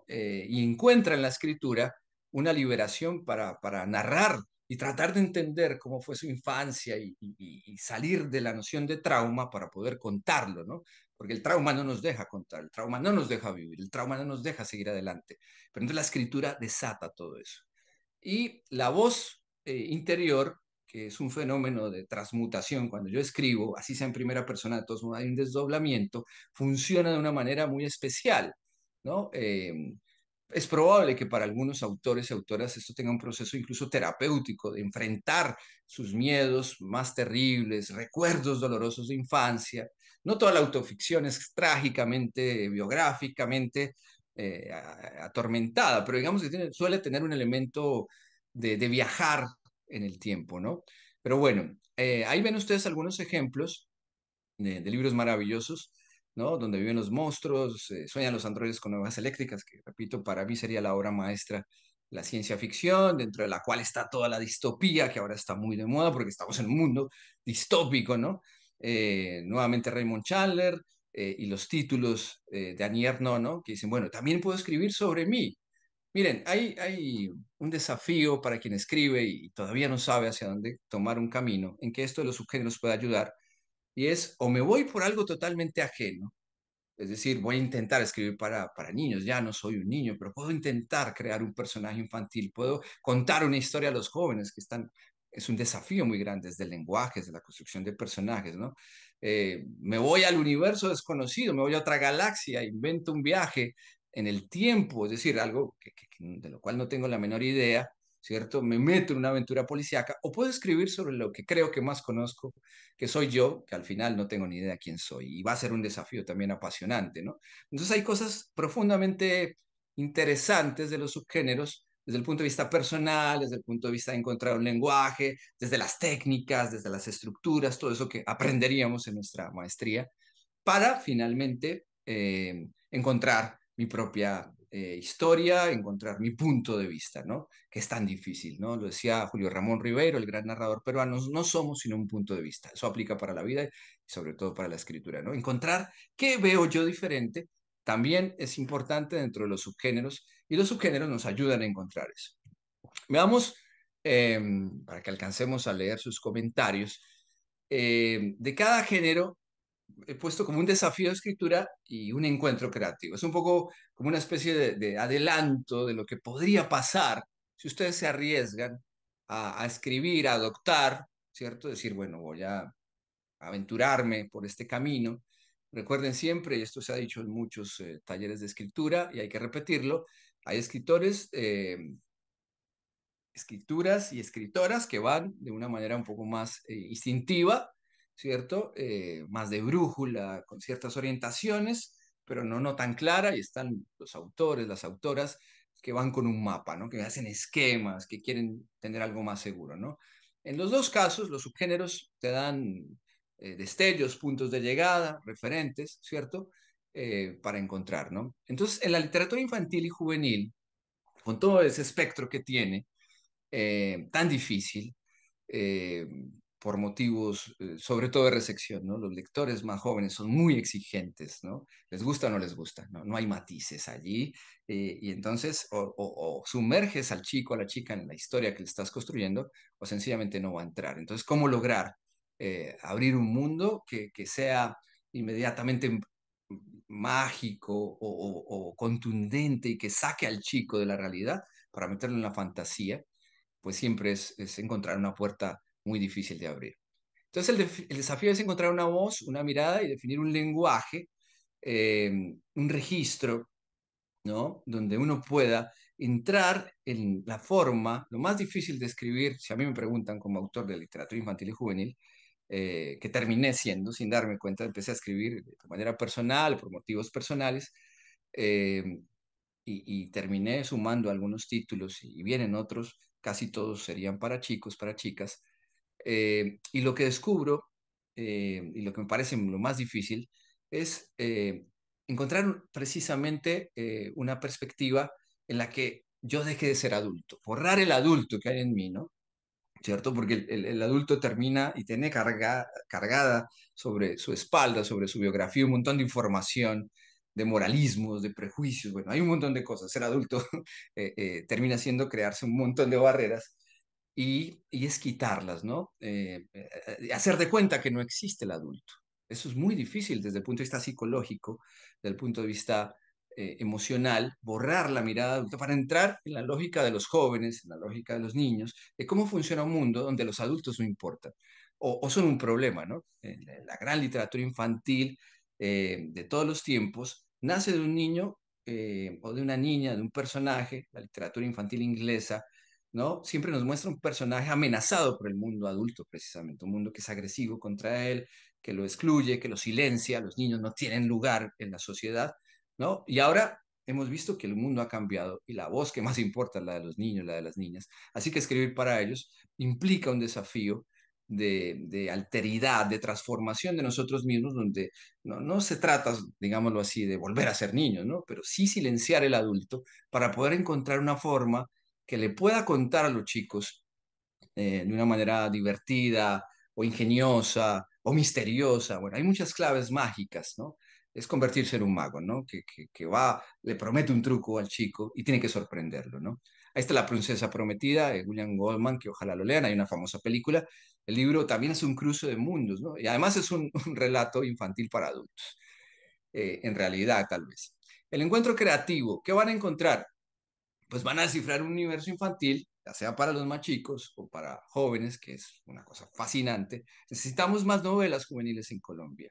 S2: Eh, y encuentra en la escritura una liberación para, narrar y tratar de entender cómo fue su infancia y, salir de la noción de trauma para poder contarlo, Porque el trauma no nos deja contar, el trauma no nos deja vivir, el trauma no nos deja seguir adelante. Pero entonces la escritura desata todo eso. Y la voz eh, interior, que es un fenómeno de transmutación, cuando yo escribo, así sea en primera persona, de todos hay un desdoblamiento, funciona de una manera muy especial. Em, es probable que para algunos autores y autoras esto tenga un proceso incluso terapéutico de enfrentar sus miedos más terribles, recuerdos dolorosos de infancia. No toda la autoficción es trágicamente, biográficamente eh, atormentada, pero digamos que suele tener un elemento de, viajar en el tiempo, ¿no? Pero bueno, eh, ahí ven ustedes algunos ejemplos de libros maravillosos donde viven los monstruos, eh, sueñan los androides con nuevas eléctricas, que repito, para mí sería la obra maestra la ciencia ficción, dentro de la cual está toda la distopía, que ahora está muy de moda porque estamos en un mundo distópico, ¿no? Eh, nuevamente Raymond Chandler eh, y los títulos de Annie Que dicen, bueno, también puedo escribir sobre mí. Miren, hay, hay un desafío para quien escribe y todavía no sabe hacia dónde tomar un camino, en que esto de los subgéneros puede ayudar y es o me voy por algo totalmente ajeno, es decir, voy a intentar escribir para, para niños, ya no soy un niño, pero puedo intentar crear un personaje infantil, puedo contar una historia a los jóvenes que están, es un desafío muy grande desde el lenguaje, desde la construcción de personajes, ¿no? Eh, me voy al universo desconocido, me voy a otra galaxia, invento un viaje en el tiempo, es decir, algo de lo cual no tengo la menor idea, ¿cierto? Me meto en una aventura policíaca o puedo escribir sobre lo que creo que más conozco, que soy yo, que al final no tengo ni idea quién soy y va a ser un desafío también apasionante, ¿no? Entonces hay cosas profundamente interesantes de los subgéneros desde el punto de vista personal, desde el punto de vista de encontrar un lenguaje, desde las técnicas, desde las estructuras, todo eso que aprenderíamos en nuestra maestría, para finalmente eh, encontrar mi propia eh, historia, encontrar mi punto de vista, ¿no? Que es tan difícil, ¿no? Lo decía Julio Ramón Ribeiro, el gran narrador peruano, no somos sino un punto de vista. Eso aplica para la vida y sobre todo para la escritura, ¿no? Encontrar qué veo yo diferente también es importante dentro de los subgéneros y los subgéneros nos ayudan a encontrar eso. Veamos, em, para que alcancemos a leer sus comentarios, em, de cada género he puesto como un desafío de escritura y un encuentro creativo. Es un poco como una especie de, adelanto de lo que podría pasar si ustedes se arriesgan a, escribir, a adoptar, ¿cierto? Decir, bueno, voy a aventurarme por este camino. Recuerden siempre, y esto se ha dicho en muchos eh, talleres de escritura, y hay que repetirlo, hay escritores, eh, escrituras y escritoras que van de una manera un poco más eh, instintiva, ¿cierto? Eh, más de brújula, con ciertas orientaciones, pero no, no tan clara, y están los autores, las autoras que van con un mapa, ¿no? Que hacen esquemas, que quieren tener algo más seguro, ¿no? En los dos casos, los subgéneros te dan eh, destellos, puntos de llegada, referentes, ¿cierto? Eh, para encontrar, ¿no? Entonces, en la literatura infantil y juvenil, con todo ese espectro que tiene, tan difícil, por motivos, eh, sobre todo de recepción, ¿no? Los lectores más jóvenes son muy exigentes, ¿no? Les gusta o no les gusta, ¿no? hay matices allí. Eh, y entonces, o, sumerges al chico, a la chica en la historia que le estás construyendo, o sencillamente no va a entrar. Entonces, ¿cómo lograr eh, abrir un mundo que, sea inmediatamente mágico o, contundente y que saque al chico de la realidad para meterlo en la fantasía, pues siempre es encontrar una puerta muy difícil de abrir. Entonces el, desafío es encontrar una voz, una mirada y definir un lenguaje, eh, un registro, ¿no? Donde uno pueda entrar en la forma, lo más difícil de escribir, si a mí me preguntan como autor de literatura infantil y juvenil, eh, que terminé siendo sin darme cuenta, empecé a escribir de manera personal, por motivos personales, eh, y, y, terminé sumando algunos títulos y vienen otros, casi todos serían para chicos, para chicas, eh, y lo que descubro, eh, y lo que me parece lo más difícil, es eh, encontrar precisamente una perspectiva en la que yo deje de ser adulto, borrar el adulto que hay en mí, ¿no? ¿Cierto? Porque el, adulto termina y tiene cargada sobre su espalda, sobre su biografía, un montón de información, de moralismos, de prejuicios, bueno, hay un montón de cosas. Ser adulto termina siendo crearse un montón de barreras y, es quitarlas, ¿no? Eh, eh, hacer de cuenta que no existe el adulto. Eso es muy difícil desde el punto de vista psicológico, desde el punto de vista eh, emocional, borrar la mirada adulta para entrar en la lógica de los jóvenes, en la lógica de los niños, de cómo funciona un mundo donde los adultos no importan o, son un problema, ¿no? la gran literatura infantil de todos los tiempos nace de un niño o de una niña, de un personaje, la literatura infantil inglesa, Siempre nos muestra un personaje amenazado por el mundo adulto, precisamente, un mundo que es agresivo contra él, que lo excluye, que lo silencia, los niños no tienen lugar en la sociedad, ¿no? Y ahora hemos visto que el mundo ha cambiado y la voz que más importa es la de los niños, la de las niñas. Así que escribir para ellos implica un desafío de, alteridad, de transformación de nosotros mismos, donde no, se trata, digámoslo así, de volver a ser niños, ¿no? Pero sí silenciar el adulto para poder encontrar una forma que le pueda contar a los chicos eh, de una manera divertida o ingeniosa o misteriosa. Bueno, hay muchas claves mágicas, ¿no? Es convertirse en un mago, ¿no? Que, va, le promete un truco al chico y tiene que sorprenderlo, ¿no? Ahí está La Princesa Prometida, de William Goldman, que ojalá lo lean, hay una famosa película. El libro también es un cruce de mundos, ¿no? Y además es un, relato infantil para adultos, eh, en realidad, tal vez. El encuentro creativo, ¿qué van a encontrar? pues van a descifrar un universo infantil, ya sea para los más chicos o para jóvenes, que es una cosa fascinante. Necesitamos más novelas juveniles en Colombia.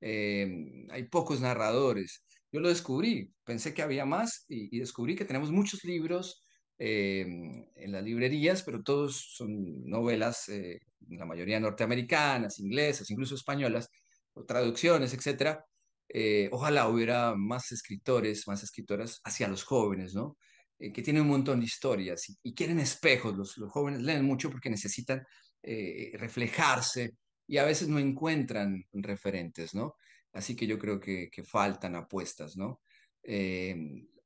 S2: Em, hay pocos narradores. Yo lo descubrí, pensé que había más y, descubrí que tenemos muchos libros em, en las librerías, pero todos son novelas, eh, la mayoría norteamericanas, inglesas, incluso españolas, o traducciones, etcétera. Eh, ojalá hubiera más escritores, más escritoras hacia los jóvenes, ¿no? Eh, que tiene un montón de historias y, quieren espejos. Los, jóvenes leen mucho porque necesitan eh, eh, reflejarse y a veces no encuentran referentes, ¿no? Así que yo creo que, faltan apuestas, ¿no?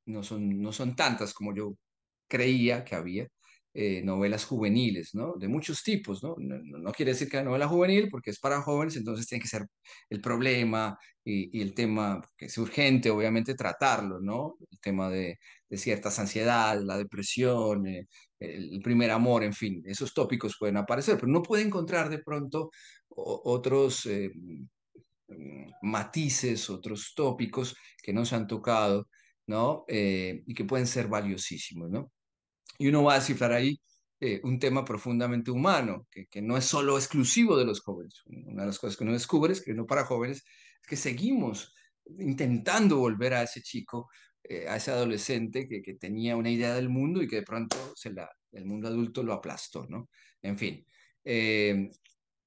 S2: no, son, no son tantas como yo creía que había, eh, novelas juveniles, ¿no? De muchos tipos, ¿no? ¿no? quiere decir que la novela juvenil, porque es para jóvenes, entonces tiene que ser el problema y, el tema, que es urgente, obviamente, tratarlo, ¿no? El tema de, ciertas ansiedades, la depresión, eh, el primer amor, en fin, esos tópicos pueden aparecer, pero no puede encontrar de pronto otros... Eh, matices, otros tópicos que no se han tocado, ¿no? y que pueden ser valiosísimos, ¿no? y uno va a descifrar ahí eh, un tema profundamente humano, que, que, no es solo exclusivo de los jóvenes. Una de las cosas que uno descubre es que no para jóvenes, es que seguimos intentando volver a ese chico, eh, a ese adolescente que, que, tenía una idea del mundo y que de pronto se la, el mundo adulto lo aplastó, ¿no? En fin, eh,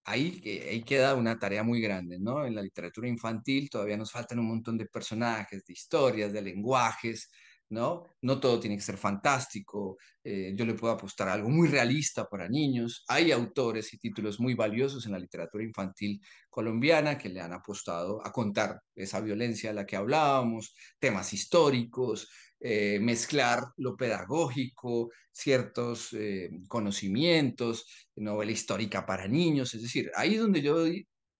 S2: ahí, ahí queda una tarea muy grande, ¿no? En la literatura infantil todavía nos faltan un montón de personajes, de historias, de lenguajes, ¿no? No todo tiene que ser fantástico, eh, yo le puedo apostar algo muy realista para niños. Hay autores y títulos muy valiosos en la literatura infantil colombiana que le han apostado a contar esa violencia de la que hablábamos, temas históricos, eh, mezclar lo pedagógico, ciertos eh, conocimientos, novela histórica para niños, es decir, ahí es donde yo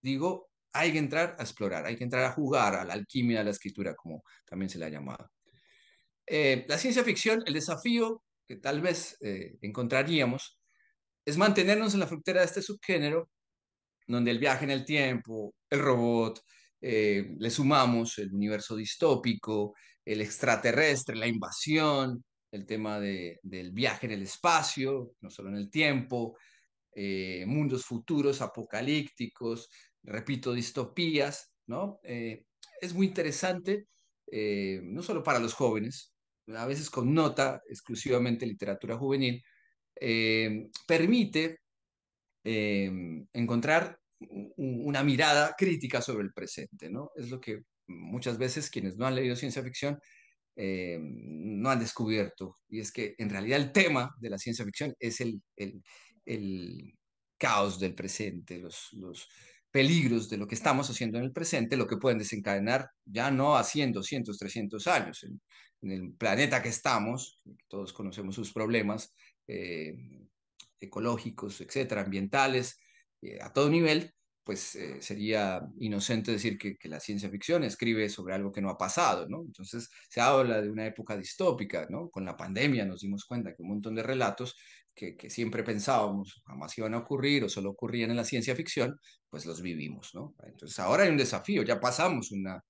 S2: digo, hay que entrar a explorar, hay que entrar a jugar a la alquimia de la escritura, como también se la ha llamado. Eh, la ciencia ficción, el desafío que tal vez eh, encontraríamos es mantenernos en la frontera de este subgénero, donde el viaje en el tiempo, el robot, eh, le sumamos el universo distópico, el extraterrestre, la invasión, el tema del viaje en el espacio, no solo en el tiempo, mundos futuros apocalípticos, repito, distopías, ¿no? es muy interesante, no solo para los jóvenes, a veces con nota exclusivamente literatura juvenil, eh, permite eh, encontrar una mirada crítica sobre el presente, ¿no? Es lo que muchas veces quienes no han leído ciencia ficción eh, no han descubierto, y es que en realidad el tema de la ciencia ficción es el, el, caos del presente, los peligros de lo que estamos haciendo en el presente, lo que pueden desencadenar ya no a 100, 200, 300 años. En, el planeta que estamos, todos conocemos sus problemas eh, ecológicos, etcétera, ambientales, eh, a todo nivel, pues eh, sería inocente decir que, la ciencia ficción escribe sobre algo que no ha pasado, ¿no? Entonces se habla de una época distópica, ¿no? Con la pandemia nos dimos cuenta que un montón de relatos que, siempre pensábamos jamás iban a ocurrir o solo ocurrían en la ciencia ficción, pues los vivimos, ¿no? Entonces ahora hay un desafío, ya pasamos una,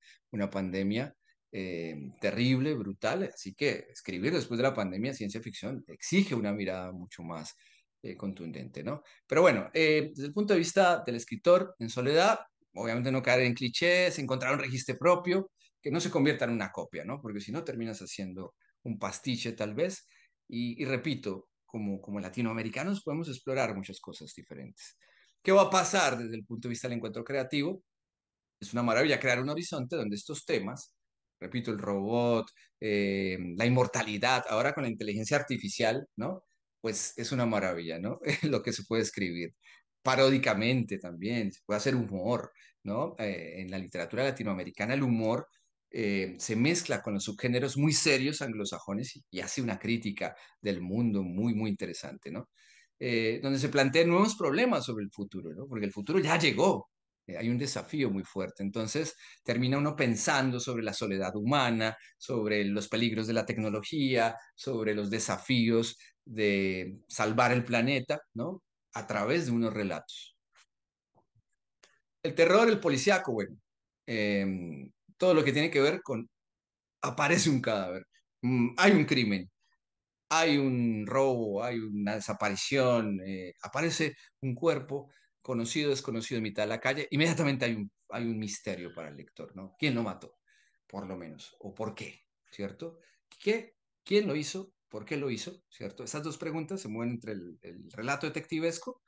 S2: pandemia eh, terrible, brutal, así que escribir después de la pandemia ciencia ficción exige una mirada mucho más eh, contundente, ¿no? Pero bueno, eh, desde el punto de vista del escritor en soledad, obviamente no caer en clichés, encontrar un registro propio, que no se convierta en una copia, ¿no? Porque si no, terminas haciendo un pastiche tal vez. Y, repito, como, como latinoamericanos podemos explorar muchas cosas diferentes. ¿Qué va a pasar desde el punto de vista del encuentro creativo? Es una maravilla crear un horizonte donde estos temas, repito, el robot, eh, la inmortalidad, ahora con la inteligencia artificial, ¿no? pues es una maravilla, ¿no? Lo que se puede escribir paródicamente también, se puede hacer humor, ¿no? Eh, en la literatura latinoamericana el humor eh, se mezcla con los subgéneros muy serios anglosajones y, hace una crítica del mundo muy, muy interesante, ¿no? Eh, donde se plantean nuevos problemas sobre el futuro, ¿no? Porque el futuro ya llegó, hay un desafío muy fuerte. Entonces, termina uno pensando sobre la soledad humana, sobre los peligros de la tecnología, sobre los desafíos de salvar el planeta, ¿no? A través de unos relatos. El terror, el policíaco, bueno, em, todo lo que tiene que ver con aparece un cadáver, mm, hay un crimen, hay un robo, hay una desaparición, eh, aparece un cuerpo conocido, desconocido en mitad de la calle, inmediatamente hay un, hay un misterio para el lector, ¿no? ¿Quién lo mató? Por lo menos, o por qué, ¿cierto? ¿Qué? ¿Quién lo hizo? por qué lo hizo, ¿cierto? Esas dos preguntas se mueven entre el, relato detectivesco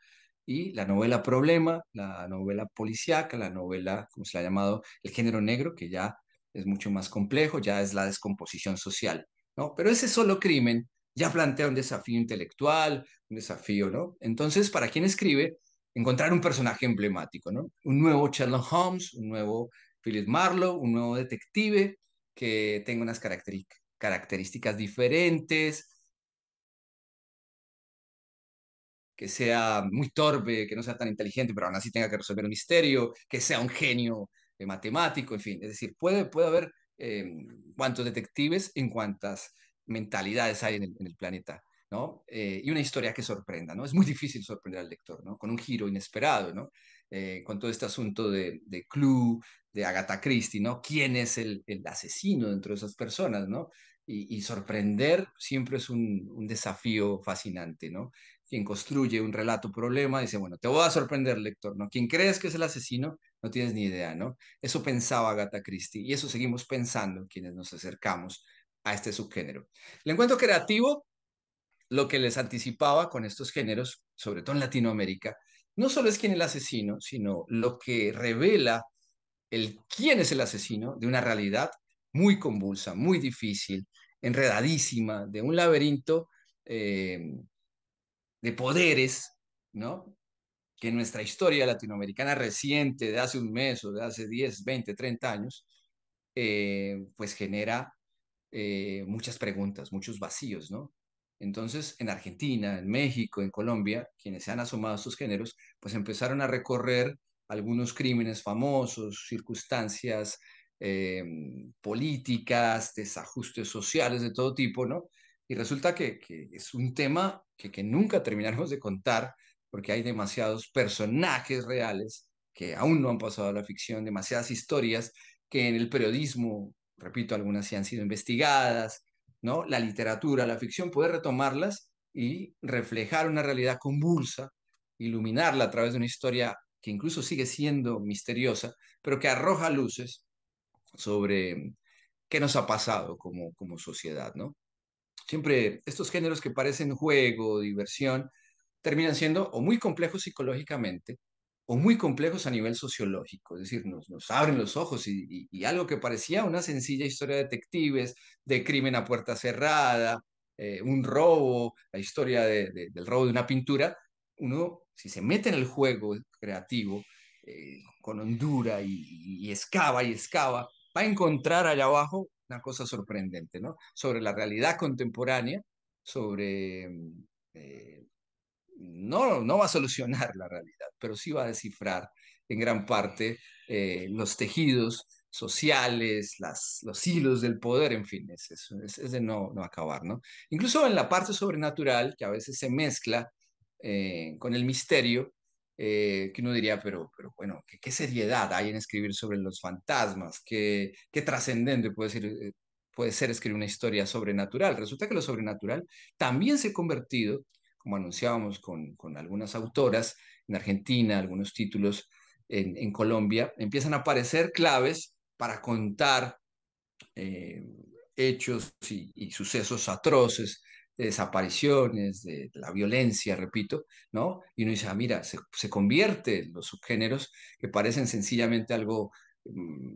S2: y la novela problema, la novela policíaca, la novela, como se la ha llamado, el género negro, que ya es mucho más complejo, ya es la descomposición social, ¿no? Pero ese solo crimen ya plantea un desafío intelectual, un desafío, ¿no? Entonces, para quien escribe, encontrar un personaje emblemático, ¿no? Un nuevo Sherlock Holmes, un nuevo Philip Marlowe, un nuevo detective que tenga unas características características diferentes, que sea muy torpe, que no sea tan inteligente, pero aún así tenga que resolver un misterio, que sea un genio eh, matemático, en fin. Es decir, puede, puede haber em, cuántos detectives en cuántas mentalidades hay en el, planeta, ¿no? Eh, y una historia que sorprenda, ¿no? Es muy difícil sorprender al lector, ¿no? Con un giro inesperado, ¿no? Eh, con todo este asunto de, de Clue, de Agatha Christie, ¿no? ¿Quién es el, el asesino dentro de esas personas, ¿no? y, sorprender siempre es un, desafío fascinante, ¿no? Quien construye un relato problema dice, bueno, te voy a sorprender, lector, ¿no? Quien crees que es el asesino, no tienes ni idea, ¿no? Eso pensaba Agatha Christie y eso seguimos pensando quienes nos acercamos a este subgénero. El encuentro creativo, lo que les anticipaba con estos géneros, sobre todo en Latinoamérica, no solo es quién es el asesino, sino lo que revela el quién es el asesino de una realidad muy convulsa, muy difícil, enredadísima, de un laberinto em, de poderes, ¿no? Que nuestra historia latinoamericana reciente, de hace un mes o de hace 10, 20, 30 años, eh, pues genera eh, muchas preguntas, muchos vacíos, ¿no? Entonces, en Argentina, en México, en Colombia, quienes se han asomado a estos géneros, pues empezaron a recorrer algunos crímenes famosos, circunstancias Em, políticas, desajustes sociales de todo tipo, ¿no? Y resulta que, es un tema que, que nunca terminaremos de contar porque hay demasiados personajes reales que aún no han pasado a la ficción, demasiadas historias que en el periodismo, repito, algunas sí han sido investigadas, ¿no? La literatura, la ficción puede retomarlas y reflejar una realidad convulsa, iluminarla a través de una historia que incluso sigue siendo misteriosa, pero que arroja luces sobre qué nos ha pasado como, sociedad, ¿no? Siempre estos géneros que parecen juego, diversión, terminan siendo o muy complejos psicológicamente o muy complejos a nivel sociológico, es decir, nos, abren los ojos y, algo que parecía una sencilla historia de detectives, de crimen a puerta cerrada, eh, un robo, la historia del robo de una pintura, uno si se mete en el juego creativo eh, con hondura y, y, y escava, va a encontrar allá abajo una cosa sorprendente, ¿no? Sobre la realidad contemporánea, sobre... Mm, eh, no, no va a solucionar la realidad, pero sí va a descifrar en gran parte eh, los tejidos sociales, las, los hilos del poder, en fin, es, es, de no, no, acabar, ¿no? Incluso en la parte sobrenatural, que a veces se mezcla eh, con el misterio, eh, que uno diría, pero, pero bueno, ¿qué, seriedad hay en escribir sobre los fantasmas? ¿Qué, trascendente puede ser, eh, puede ser escribir una historia sobrenatural? Resulta que lo sobrenatural también se ha convertido, como anunciábamos con, con algunas autoras en Argentina, algunos títulos en, Colombia, empiezan a aparecer claves para contar eh, hechos y, sucesos atroces de desapariciones, de, la violencia, repito, ¿no? Y uno dice, ah, mira, se, se convierte en los subgéneros que parecen sencillamente algo mm,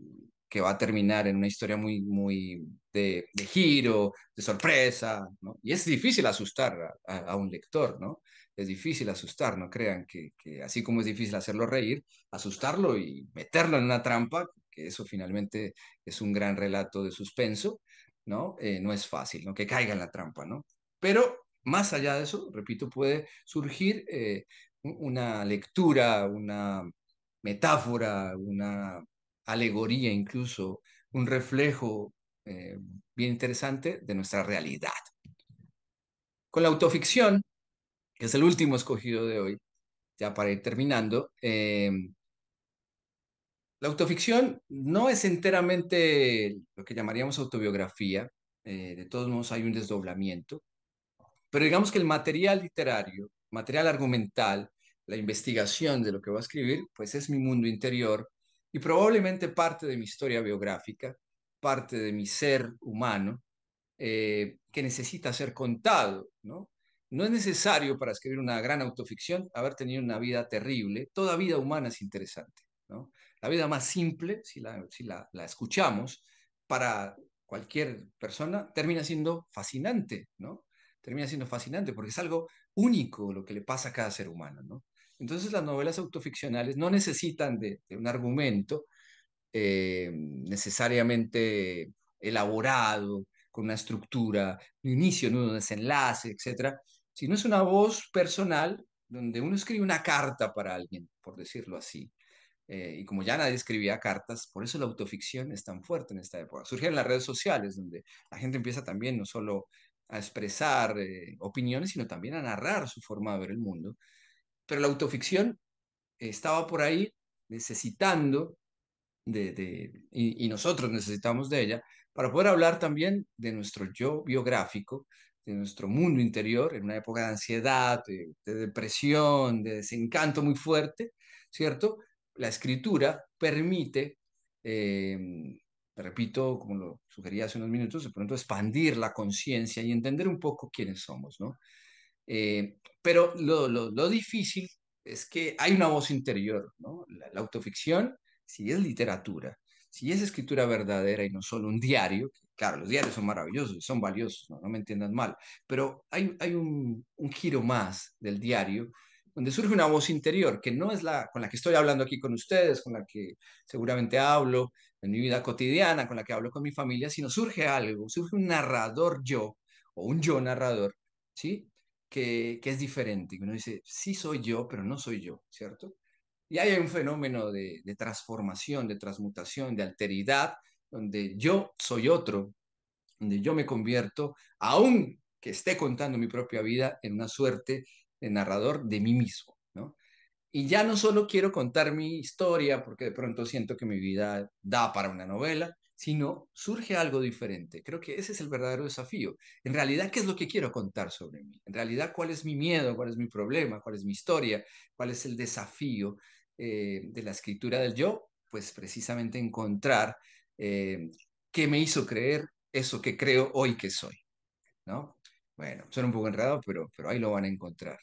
S2: que va a terminar en una historia muy, muy de, giro, de sorpresa, ¿no? Y es difícil asustar a, un lector, ¿no? Es difícil asustar, no crean que, así como es difícil hacerlo reír, asustarlo y meterlo en una trampa, que eso finalmente es un gran relato de suspenso, ¿no? Eh, no es fácil, ¿no? Que caiga en la trampa, ¿no? Pero más allá de eso, repito, puede surgir eh, una lectura, una metáfora, una alegoría incluso, un reflejo eh, bien interesante de nuestra realidad. Con la autoficción, que es el último escogido de hoy, ya para ir terminando, eh, la autoficción no es enteramente lo que llamaríamos autobiografía, de todos modos hay un desdoblamiento, pero digamos que el material literario, material argumental, la investigación de lo que voy a escribir, pues es mi mundo interior y probablemente parte de mi historia biográfica, parte de mi ser humano, eh, que necesita ser contado, ¿no? No es necesario para escribir una gran autoficción haber tenido una vida terrible, toda vida humana es interesante, ¿no? La vida más simple, si la, si escuchamos, para cualquier persona termina siendo fascinante, ¿no? termina siendo fascinante porque es algo único lo que le pasa a cada ser humano, ¿no? Entonces las novelas autoficcionales no necesitan de, un argumento eh, necesariamente elaborado, con una estructura, un inicio, un desenlace, etcétera, sino es una voz personal donde uno escribe una carta para alguien, por decirlo así. Eh, y como ya nadie escribía cartas, por eso la autoficción es tan fuerte en esta época. Surge en las redes sociales, donde la gente empieza también no solo a expresar eh, opiniones, sino también a narrar su forma de ver el mundo. Pero la autoficción estaba por ahí necesitando de, y, nosotros necesitamos de ella para poder hablar también de nuestro yo biográfico, de nuestro mundo interior en una época de ansiedad, de, depresión, de desencanto muy fuerte, ¿cierto? La escritura permite em, repito, como lo sugerí hace unos minutos, de pronto expandir la conciencia y entender un poco quiénes somos, ¿no? Eh, pero lo, difícil es que hay una voz interior, ¿no? La, autoficción, si es literatura, si es escritura verdadera y no solo un diario, claro, los diarios son maravillosos son valiosos, no, me entiendan mal, pero hay, un, un giro más del diario donde surge una voz interior que no es la con la que estoy hablando aquí con ustedes, con la que seguramente hablo, en mi vida cotidiana, con la que hablo con mi familia, sino surge algo, surge un narrador yo o un yo narrador, ¿sí? Que, es diferente, uno dice, sí soy yo, pero no soy yo, ¿cierto? Y hay un fenómeno de, de transformación, de transmutación, de alteridad, donde yo soy otro, donde yo me convierto, aún que esté contando mi propia vida, en una suerte de narrador de mí mismo. Y ya no solo quiero contar mi historia, porque de pronto siento que mi vida da para una novela, sino surge algo diferente. Creo que ese es el verdadero desafío. En realidad, ¿qué es lo que quiero contar sobre mí? En realidad, ¿cuál es mi miedo? ¿Cuál es mi problema? ¿Cuál es mi historia? ¿Cuál es el desafío eh, de la escritura del yo? Pues precisamente encontrar eh, qué me hizo creer eso que creo hoy que soy. ¿no? Bueno, suena un poco enredado, pero, pero ahí lo van a encontrar.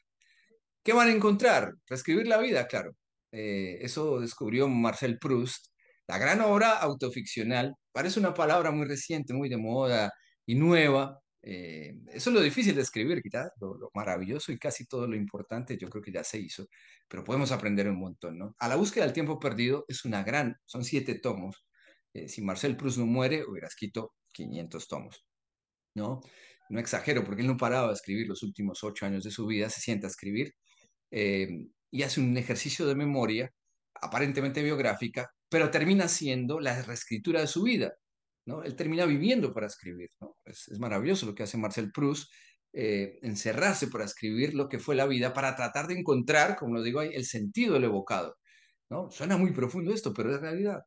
S2: ¿Qué van a encontrar? Reescribir la vida, claro. Eh, eso descubrió Marcel Proust. La gran obra autoficcional parece una palabra muy reciente, muy de moda y nueva. Eh, eso es lo difícil de escribir, quizás lo, maravilloso y casi todo lo importante, yo creo que ya se hizo, pero podemos aprender un montón, ¿no? A la búsqueda del tiempo perdido es una gran, son siete tomos. Eh, si Marcel Proust no muere, hubieras quitado 500 tomos, ¿no? No exagero, porque él no paraba de escribir los últimos ocho años de su vida, se sienta a escribir eh, y hace un ejercicio de memoria aparentemente biográfica, pero termina siendo la reescritura de su vida. ¿no? Él termina viviendo para escribir. ¿no? Es, maravilloso lo que hace Marcel Proust, eh, encerrarse para escribir lo que fue la vida, para tratar de encontrar, como lo digo ahí, el sentido del evocado. ¿no? Suena muy profundo esto, pero es realidad.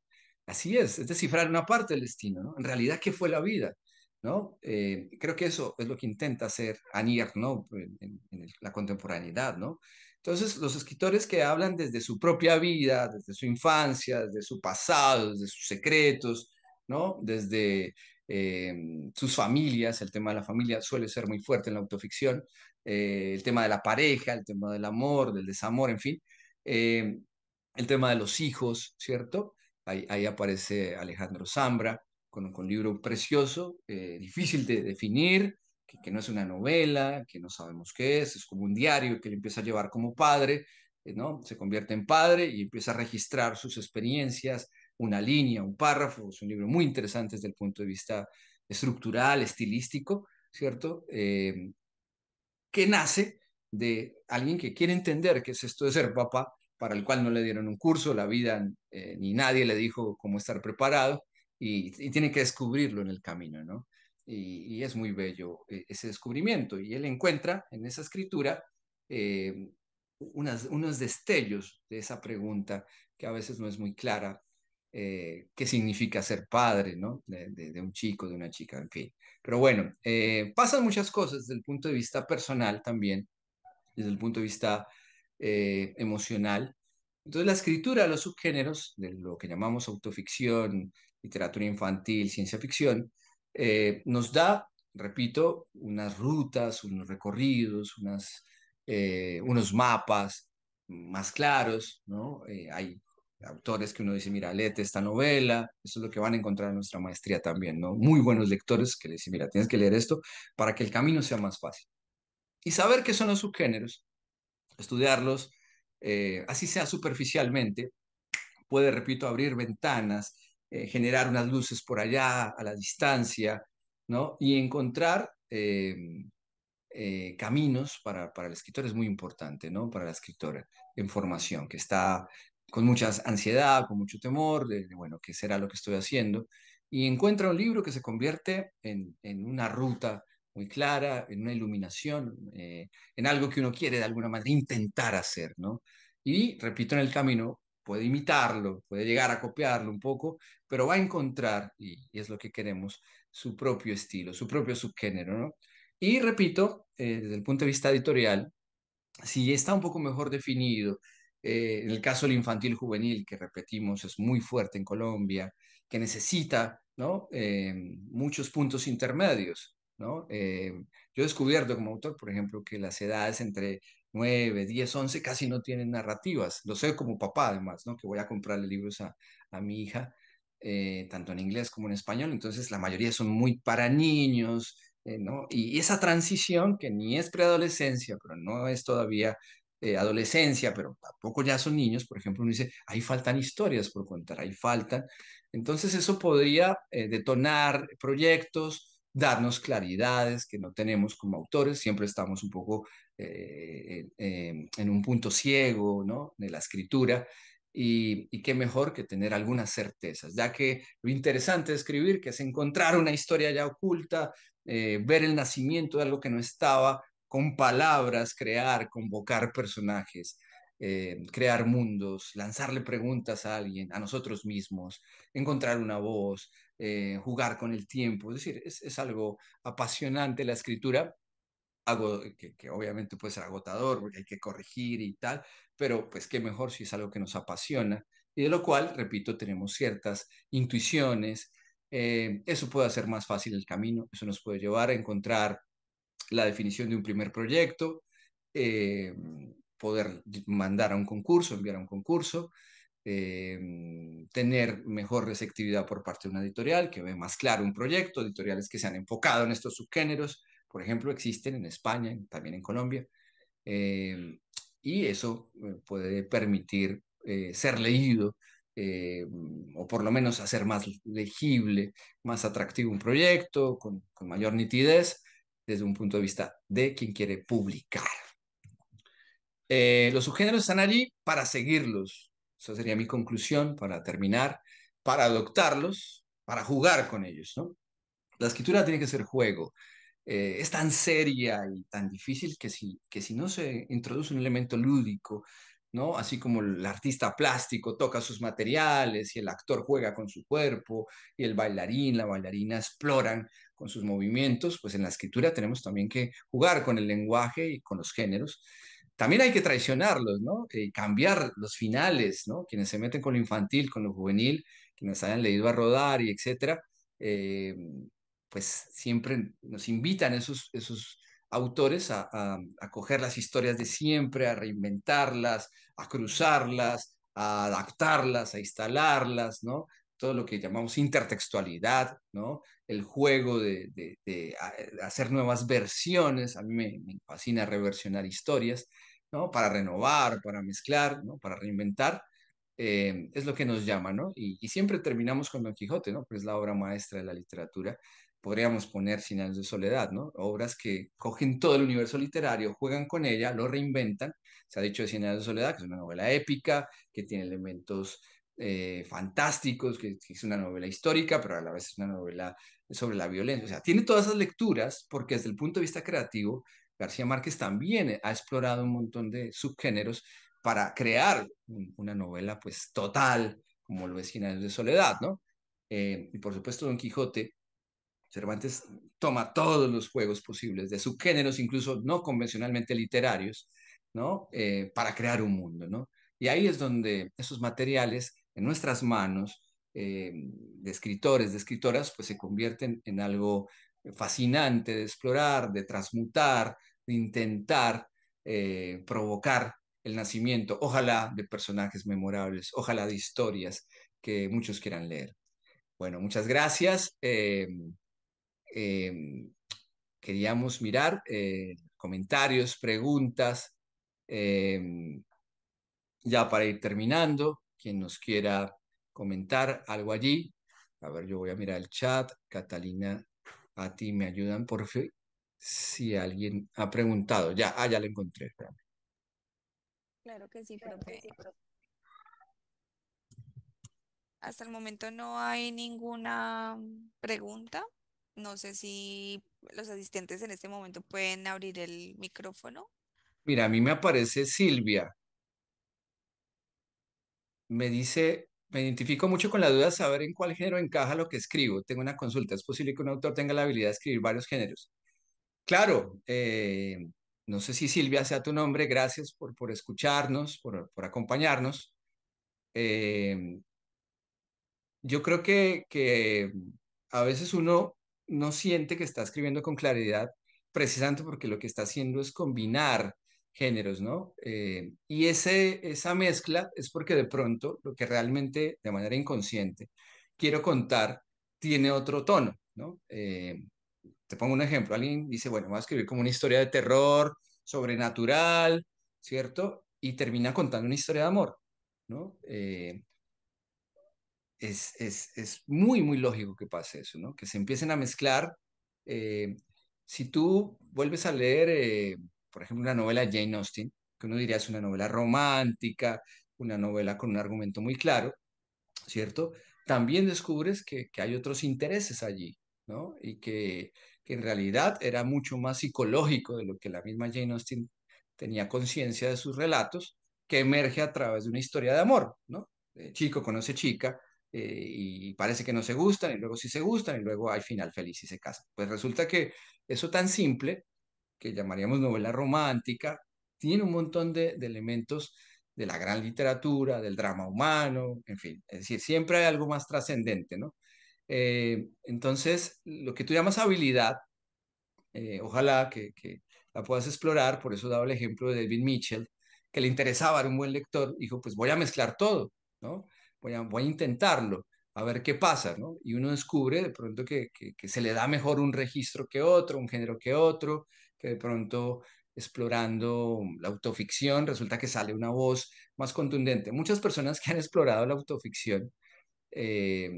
S2: Así es, es descifrar una parte del destino. ¿no? En realidad, ¿qué fue la vida? ¿no? Eh, creo que eso es lo que intenta hacer Anier ¿no? en, en, la contemporaneidad, ¿no? Entonces, los escritores que hablan desde su propia vida, desde su infancia, desde su pasado, desde sus secretos, ¿no? Desde em, sus familias, el tema de la familia suele ser muy fuerte en la autoficción, eh, el tema de la pareja, el tema del amor, del desamor, en fin, em, el tema de los hijos, ¿cierto? Ahí, aparece Alejandro Zambra con, un libro precioso, eh, difícil de definir, que, no es una novela, que no sabemos qué es, es como un diario que le empieza a llevar como padre, eh, ¿no? Se convierte en padre y empieza a registrar sus experiencias, una línea, un párrafo, es un libro muy interesante desde el punto de vista estructural, estilístico, ¿cierto? Em, que nace de alguien que quiere entender qué es esto de ser papá, para el cual no le dieron un curso, la vida eh, ni nadie le dijo cómo estar preparado y, y tiene que descubrirlo en el camino, ¿no? y, es muy bello eh, ese descubrimiento. Y él encuentra en esa escritura eh, unos destellos de esa pregunta que a veces no es muy clara, eh, qué significa ser padre, De, un chico, de una chica, en fin. Pero bueno, pasan muchas cosas desde el punto de vista personal también, desde el punto de vista emocional. Entonces la escritura, los subgéneros de lo que llamamos autoficción, literatura infantil, ciencia ficción, eh, nos da, repito, unas rutas, unos recorridos, unas, eh, unos mapas más claros, eh, hay autores que uno dice, mira, lee esta novela, eso es lo que van a encontrar en nuestra maestría también, ¿no? Muy buenos lectores que le dicen, mira, tienes que leer esto para que el camino sea más fácil. Y saber qué son los subgéneros, estudiarlos, así sea superficialmente, puede, repito, abrir ventanas eh, generar unas luces por allá, a la distancia, ¿no? Y encontrar em, eh, caminos para, para, el escritor es muy importante, ¿no? Para la escritora en formación, que está con mucha ansiedad, con mucho temor, de, bueno, ¿qué será lo que estoy haciendo? Y encuentra un libro que se convierte en, una ruta muy clara, en una iluminación, eh, en algo que uno quiere de alguna manera intentar hacer, ¿no? Y repito, en el camino puede imitarlo, puede llegar a copiarlo un poco, pero va a encontrar, y, es lo que queremos, su propio estilo, su propio subgénero, Y repito, eh, desde el punto de vista editorial, si está un poco mejor definido, eh, en el caso del infantil juvenil, que repetimos, es muy fuerte en Colombia, que necesita ¿no? Eh, muchos puntos intermedios. ¿no? yo he descubierto como autor, por ejemplo, que las edades entre 9, 10, 11 casi no tienen narrativas. Lo sé como papá además, ¿no? Que voy a comprarle libros a, mi hija, eh, tanto en inglés como en español. Entonces la mayoría son muy para niños, eh, ¿no? Y esa transición que ni es preadolescencia, pero no es todavía eh, adolescencia, pero tampoco ya son niños, por ejemplo, uno dice, ahí faltan historias por contar, ahí faltan. Entonces eso podría detonar proyectos, darnos claridades que no tenemos como autores, siempre estamos un poco eh, eh, en un punto ciego ¿no? de la escritura. Y, qué mejor que tener algunas certezas, ya que lo interesante de escribir, que es encontrar una historia ya oculta, eh, ver el nacimiento de algo que no estaba, con palabras, crear, convocar personajes, crear mundos, lanzarle preguntas a alguien, a nosotros mismos, encontrar una voz, jugar con el tiempo. Es decir, es algo apasionante la escritura eh, que, que obviamente puede ser agotador, porque hay que corregir y tal, pero pues qué mejor si es algo que nos apasiona y de lo cual, repito, tenemos ciertas intuiciones. Eh, eso puede hacer más fácil el camino, eso nos puede llevar a encontrar la definición de un primer proyecto, eh, poder mandar a un concurso, enviar a un concurso, tener mejor receptividad por parte de una editorial que ve más claro un proyecto, editoriales que se han enfocado en estos subgéneros, por ejemplo, existen en España, también en Colombia, em, y eso eh, puede permitir eh, ser leído eh, o por lo menos hacer más legible, más atractivo un proyecto con, mayor nitidez desde un punto de vista de quien quiere publicar. los subgéneros están allí para seguirlos. Esa sería mi conclusión para terminar, para adoptarlos, para jugar con ellos. La escritura tiene que ser juego. Eh, es tan seria y tan difícil que si, que si no se introduce un elemento lúdico, ¿no? Así como el artista plástico toca sus materiales y el actor juega con su cuerpo y el bailarín, la bailarina exploran con sus movimientos, pues en la escritura tenemos también que jugar con el lenguaje y con los géneros. También hay que traicionarlos, ¿no? Eh, cambiar los finales, ¿no? Quienes se meten con lo infantil, con lo juvenil, quienes hayan leído a rodar y etcétera, eh, pues siempre nos invitan esos, autores a, coger las historias de siempre, a reinventarlas, a cruzarlas, a adaptarlas, a instalarlas, ¿no? Todo lo que llamamos intertextualidad, ¿no? El juego de, eh, hacer nuevas versiones, a mí me, fascina reversionar historias, ¿no? Para renovar, para mezclar, ¿no? Para reinventar, eh, es lo que nos llama, ¿no? Y, siempre terminamos con Don Quijote, ¿no? Pues es la obra maestra de la literatura podríamos poner Cien años de soledad, ¿no? Obras que cogen todo el universo literario, juegan con ella, lo reinventan. Se ha dicho de Cien años de soledad, que es una novela épica, que tiene elementos eh, fantásticos, que, es una novela histórica, pero a la vez es una novela sobre la violencia. O sea, tiene todas esas lecturas porque desde el punto de vista creativo, García Márquez también ha explorado un montón de subgéneros para crear una novela pues total, como lo es Cien años de soledad, ¿no? Eh, y por supuesto Don Quijote Cervantes toma todos los juegos posibles de géneros, incluso no convencionalmente literarios, ¿no? Eh, para crear un mundo, Y ahí es donde esos materiales en nuestras manos, eh, de escritores, de escritoras, pues se convierten en algo fascinante de explorar, de transmutar, de intentar eh, provocar el nacimiento, ojalá de personajes memorables, ojalá de historias que muchos quieran leer. Bueno, muchas gracias. Em, queríamos mirar eh, comentarios, preguntas, em, ya para ir terminando, quien nos quiera comentar algo allí. A ver, yo voy a mirar el chat. Catalina, a ti me ayudan, por favor, si alguien ha preguntado. Ya, ah, ya lo encontré.
S1: Claro que sí, Hasta el momento no hay ninguna pregunta. No sé si los asistentes en este momento pueden abrir el micrófono.
S2: Mira, a mí me aparece Silvia. Me dice, me identifico mucho con la duda de saber en cuál género encaja lo que escribo. Tengo una consulta. ¿Es posible que un autor tenga la habilidad de escribir varios géneros? Claro, eh, no sé si Silvia sea tu nombre. Gracias por, por escucharnos, por, por acompañarnos. Eh, yo creo que, que a veces uno no siente que está escribiendo con claridad, precisamente porque lo que está haciendo es combinar géneros, ¿no? Eh, y ese, esa mezcla es porque de pronto lo que realmente de manera inconsciente quiero contar tiene otro tono, ¿no? Eh, te pongo un ejemplo, alguien dice, bueno, voy a escribir como una historia de terror, sobrenatural, ¿cierto? Y termina contando una historia de amor, ¿no? Eh, es, muy, muy lógico que pase eso, ¿no? Que se empiecen a mezclar. Eh, si tú vuelves a leer, eh, por ejemplo, una novela de Jane Austen, que uno diría es una novela romántica, una novela con un argumento muy claro, ¿cierto? También descubres que, hay otros intereses allí, Y que, en realidad era mucho más psicológico de lo que la misma Jane Austen tenía conciencia de sus relatos, que emerge a través de una historia de amor, ¿no? Eh, chico conoce chica, eh, y parece que no se gustan y luego sí se gustan y luego hay final feliz y se casan. Pues resulta que eso tan simple, que llamaríamos novela romántica, tiene un montón de, elementos de la gran literatura, del drama humano, en fin, es decir, siempre hay algo más trascendente, ¿no? Eh, entonces, lo que tú llamas habilidad, eh, ojalá que, que, la puedas explorar, por eso daba el ejemplo de David Mitchell, que le interesaba, era un buen lector, dijo, pues voy a mezclar todo, ¿no? voy a, intentarlo, a ver qué pasa, ¿no? Y uno descubre de pronto que, se le da mejor un registro que otro, un género que otro, que de pronto explorando la autoficción, resulta que sale una voz más contundente. Muchas personas que han explorado la autoficción, eh,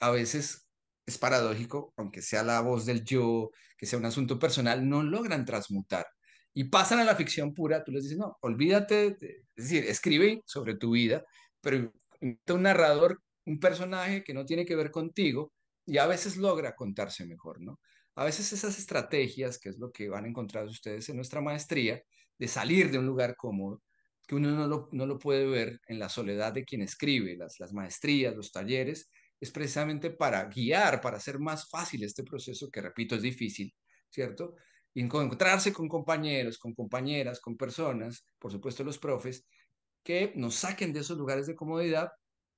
S2: a veces es paradójico, aunque sea la voz del yo, que sea un asunto personal, no logran transmutar. Y pasan a la ficción pura, tú les dices, no, olvídate, es decir, escribe sobre tu vida, pero un narrador, un personaje que no tiene que ver contigo y a veces logra contarse mejor, ¿no? A veces esas estrategias, que es lo que van a encontrar ustedes en nuestra maestría, de salir de un lugar cómodo, que uno no lo, no lo puede ver en la soledad de quien escribe, las, las maestrías, los talleres, es precisamente para guiar, para hacer más fácil este proceso, que repito, es difícil, ¿cierto? Y encontrarse con compañeros, con compañeras, con personas, por supuesto los profes, que nos saquen de esos lugares de comodidad,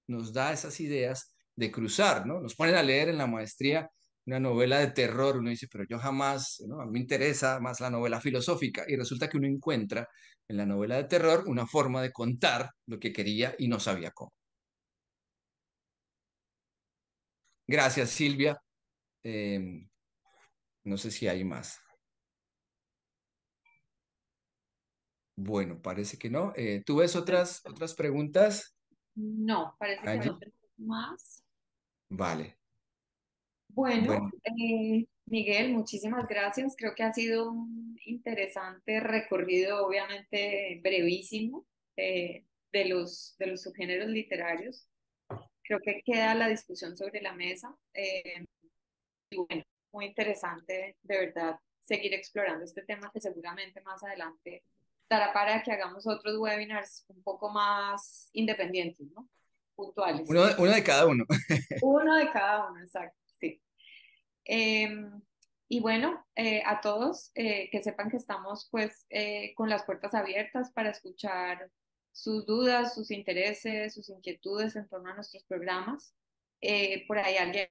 S2: nos da esas ideas de cruzar, ¿no? Nos ponen a leer en la maestría una novela de terror, uno dice, pero yo jamás, ¿no? A mí me interesa más la novela filosófica y resulta que uno encuentra en la novela de terror una forma de contar lo que quería y no sabía cómo. Gracias, Silvia. Em, no sé si hay más. Bueno, parece que no. Eh, ¿Tú ves otras, otras preguntas?
S1: No, parece que no más. Vale. Bueno, eh, Miguel, muchísimas gracias. Creo que ha sido un interesante recorrido, obviamente brevísimo, eh, de, los, de los subgéneros literarios. Creo que queda la discusión sobre la mesa. y bueno, muy interesante, de verdad, seguir explorando este tema que seguramente más adelante dará para que hagamos otros webinars un poco más independientes, ¿no? Puntuales. Uno,
S2: de cada uno.
S1: uno de cada uno, exacto, sí. Em, y bueno, eh, a todos eh, que sepan que estamos pues eh, con las puertas abiertas para escuchar sus dudas, sus intereses, sus inquietudes en torno a nuestros programas. por ahí alguien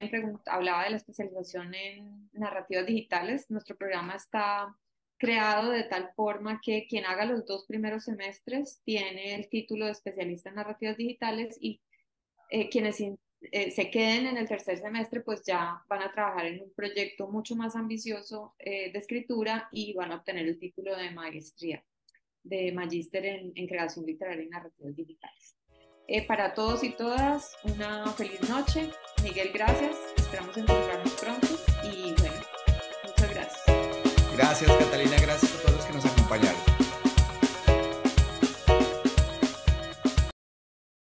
S1: hablaba de la especialización en narrativas digitales. Nuestro programa está creado de tal forma que quien haga los dos primeros semestres tiene el título de especialista en narrativas digitales y eh, quienes eh, se queden en el tercer semestre pues ya van a trabajar en un proyecto mucho más ambicioso eh, de escritura y van a obtener el título de maestría, de magíster en, en creación literaria y narrativas digitales. para todos y todas, una feliz noche. Miguel, gracias. Esperamos encontrarnos pronto.
S2: Gracias Catalina, gracias a todos los que nos acompañaron.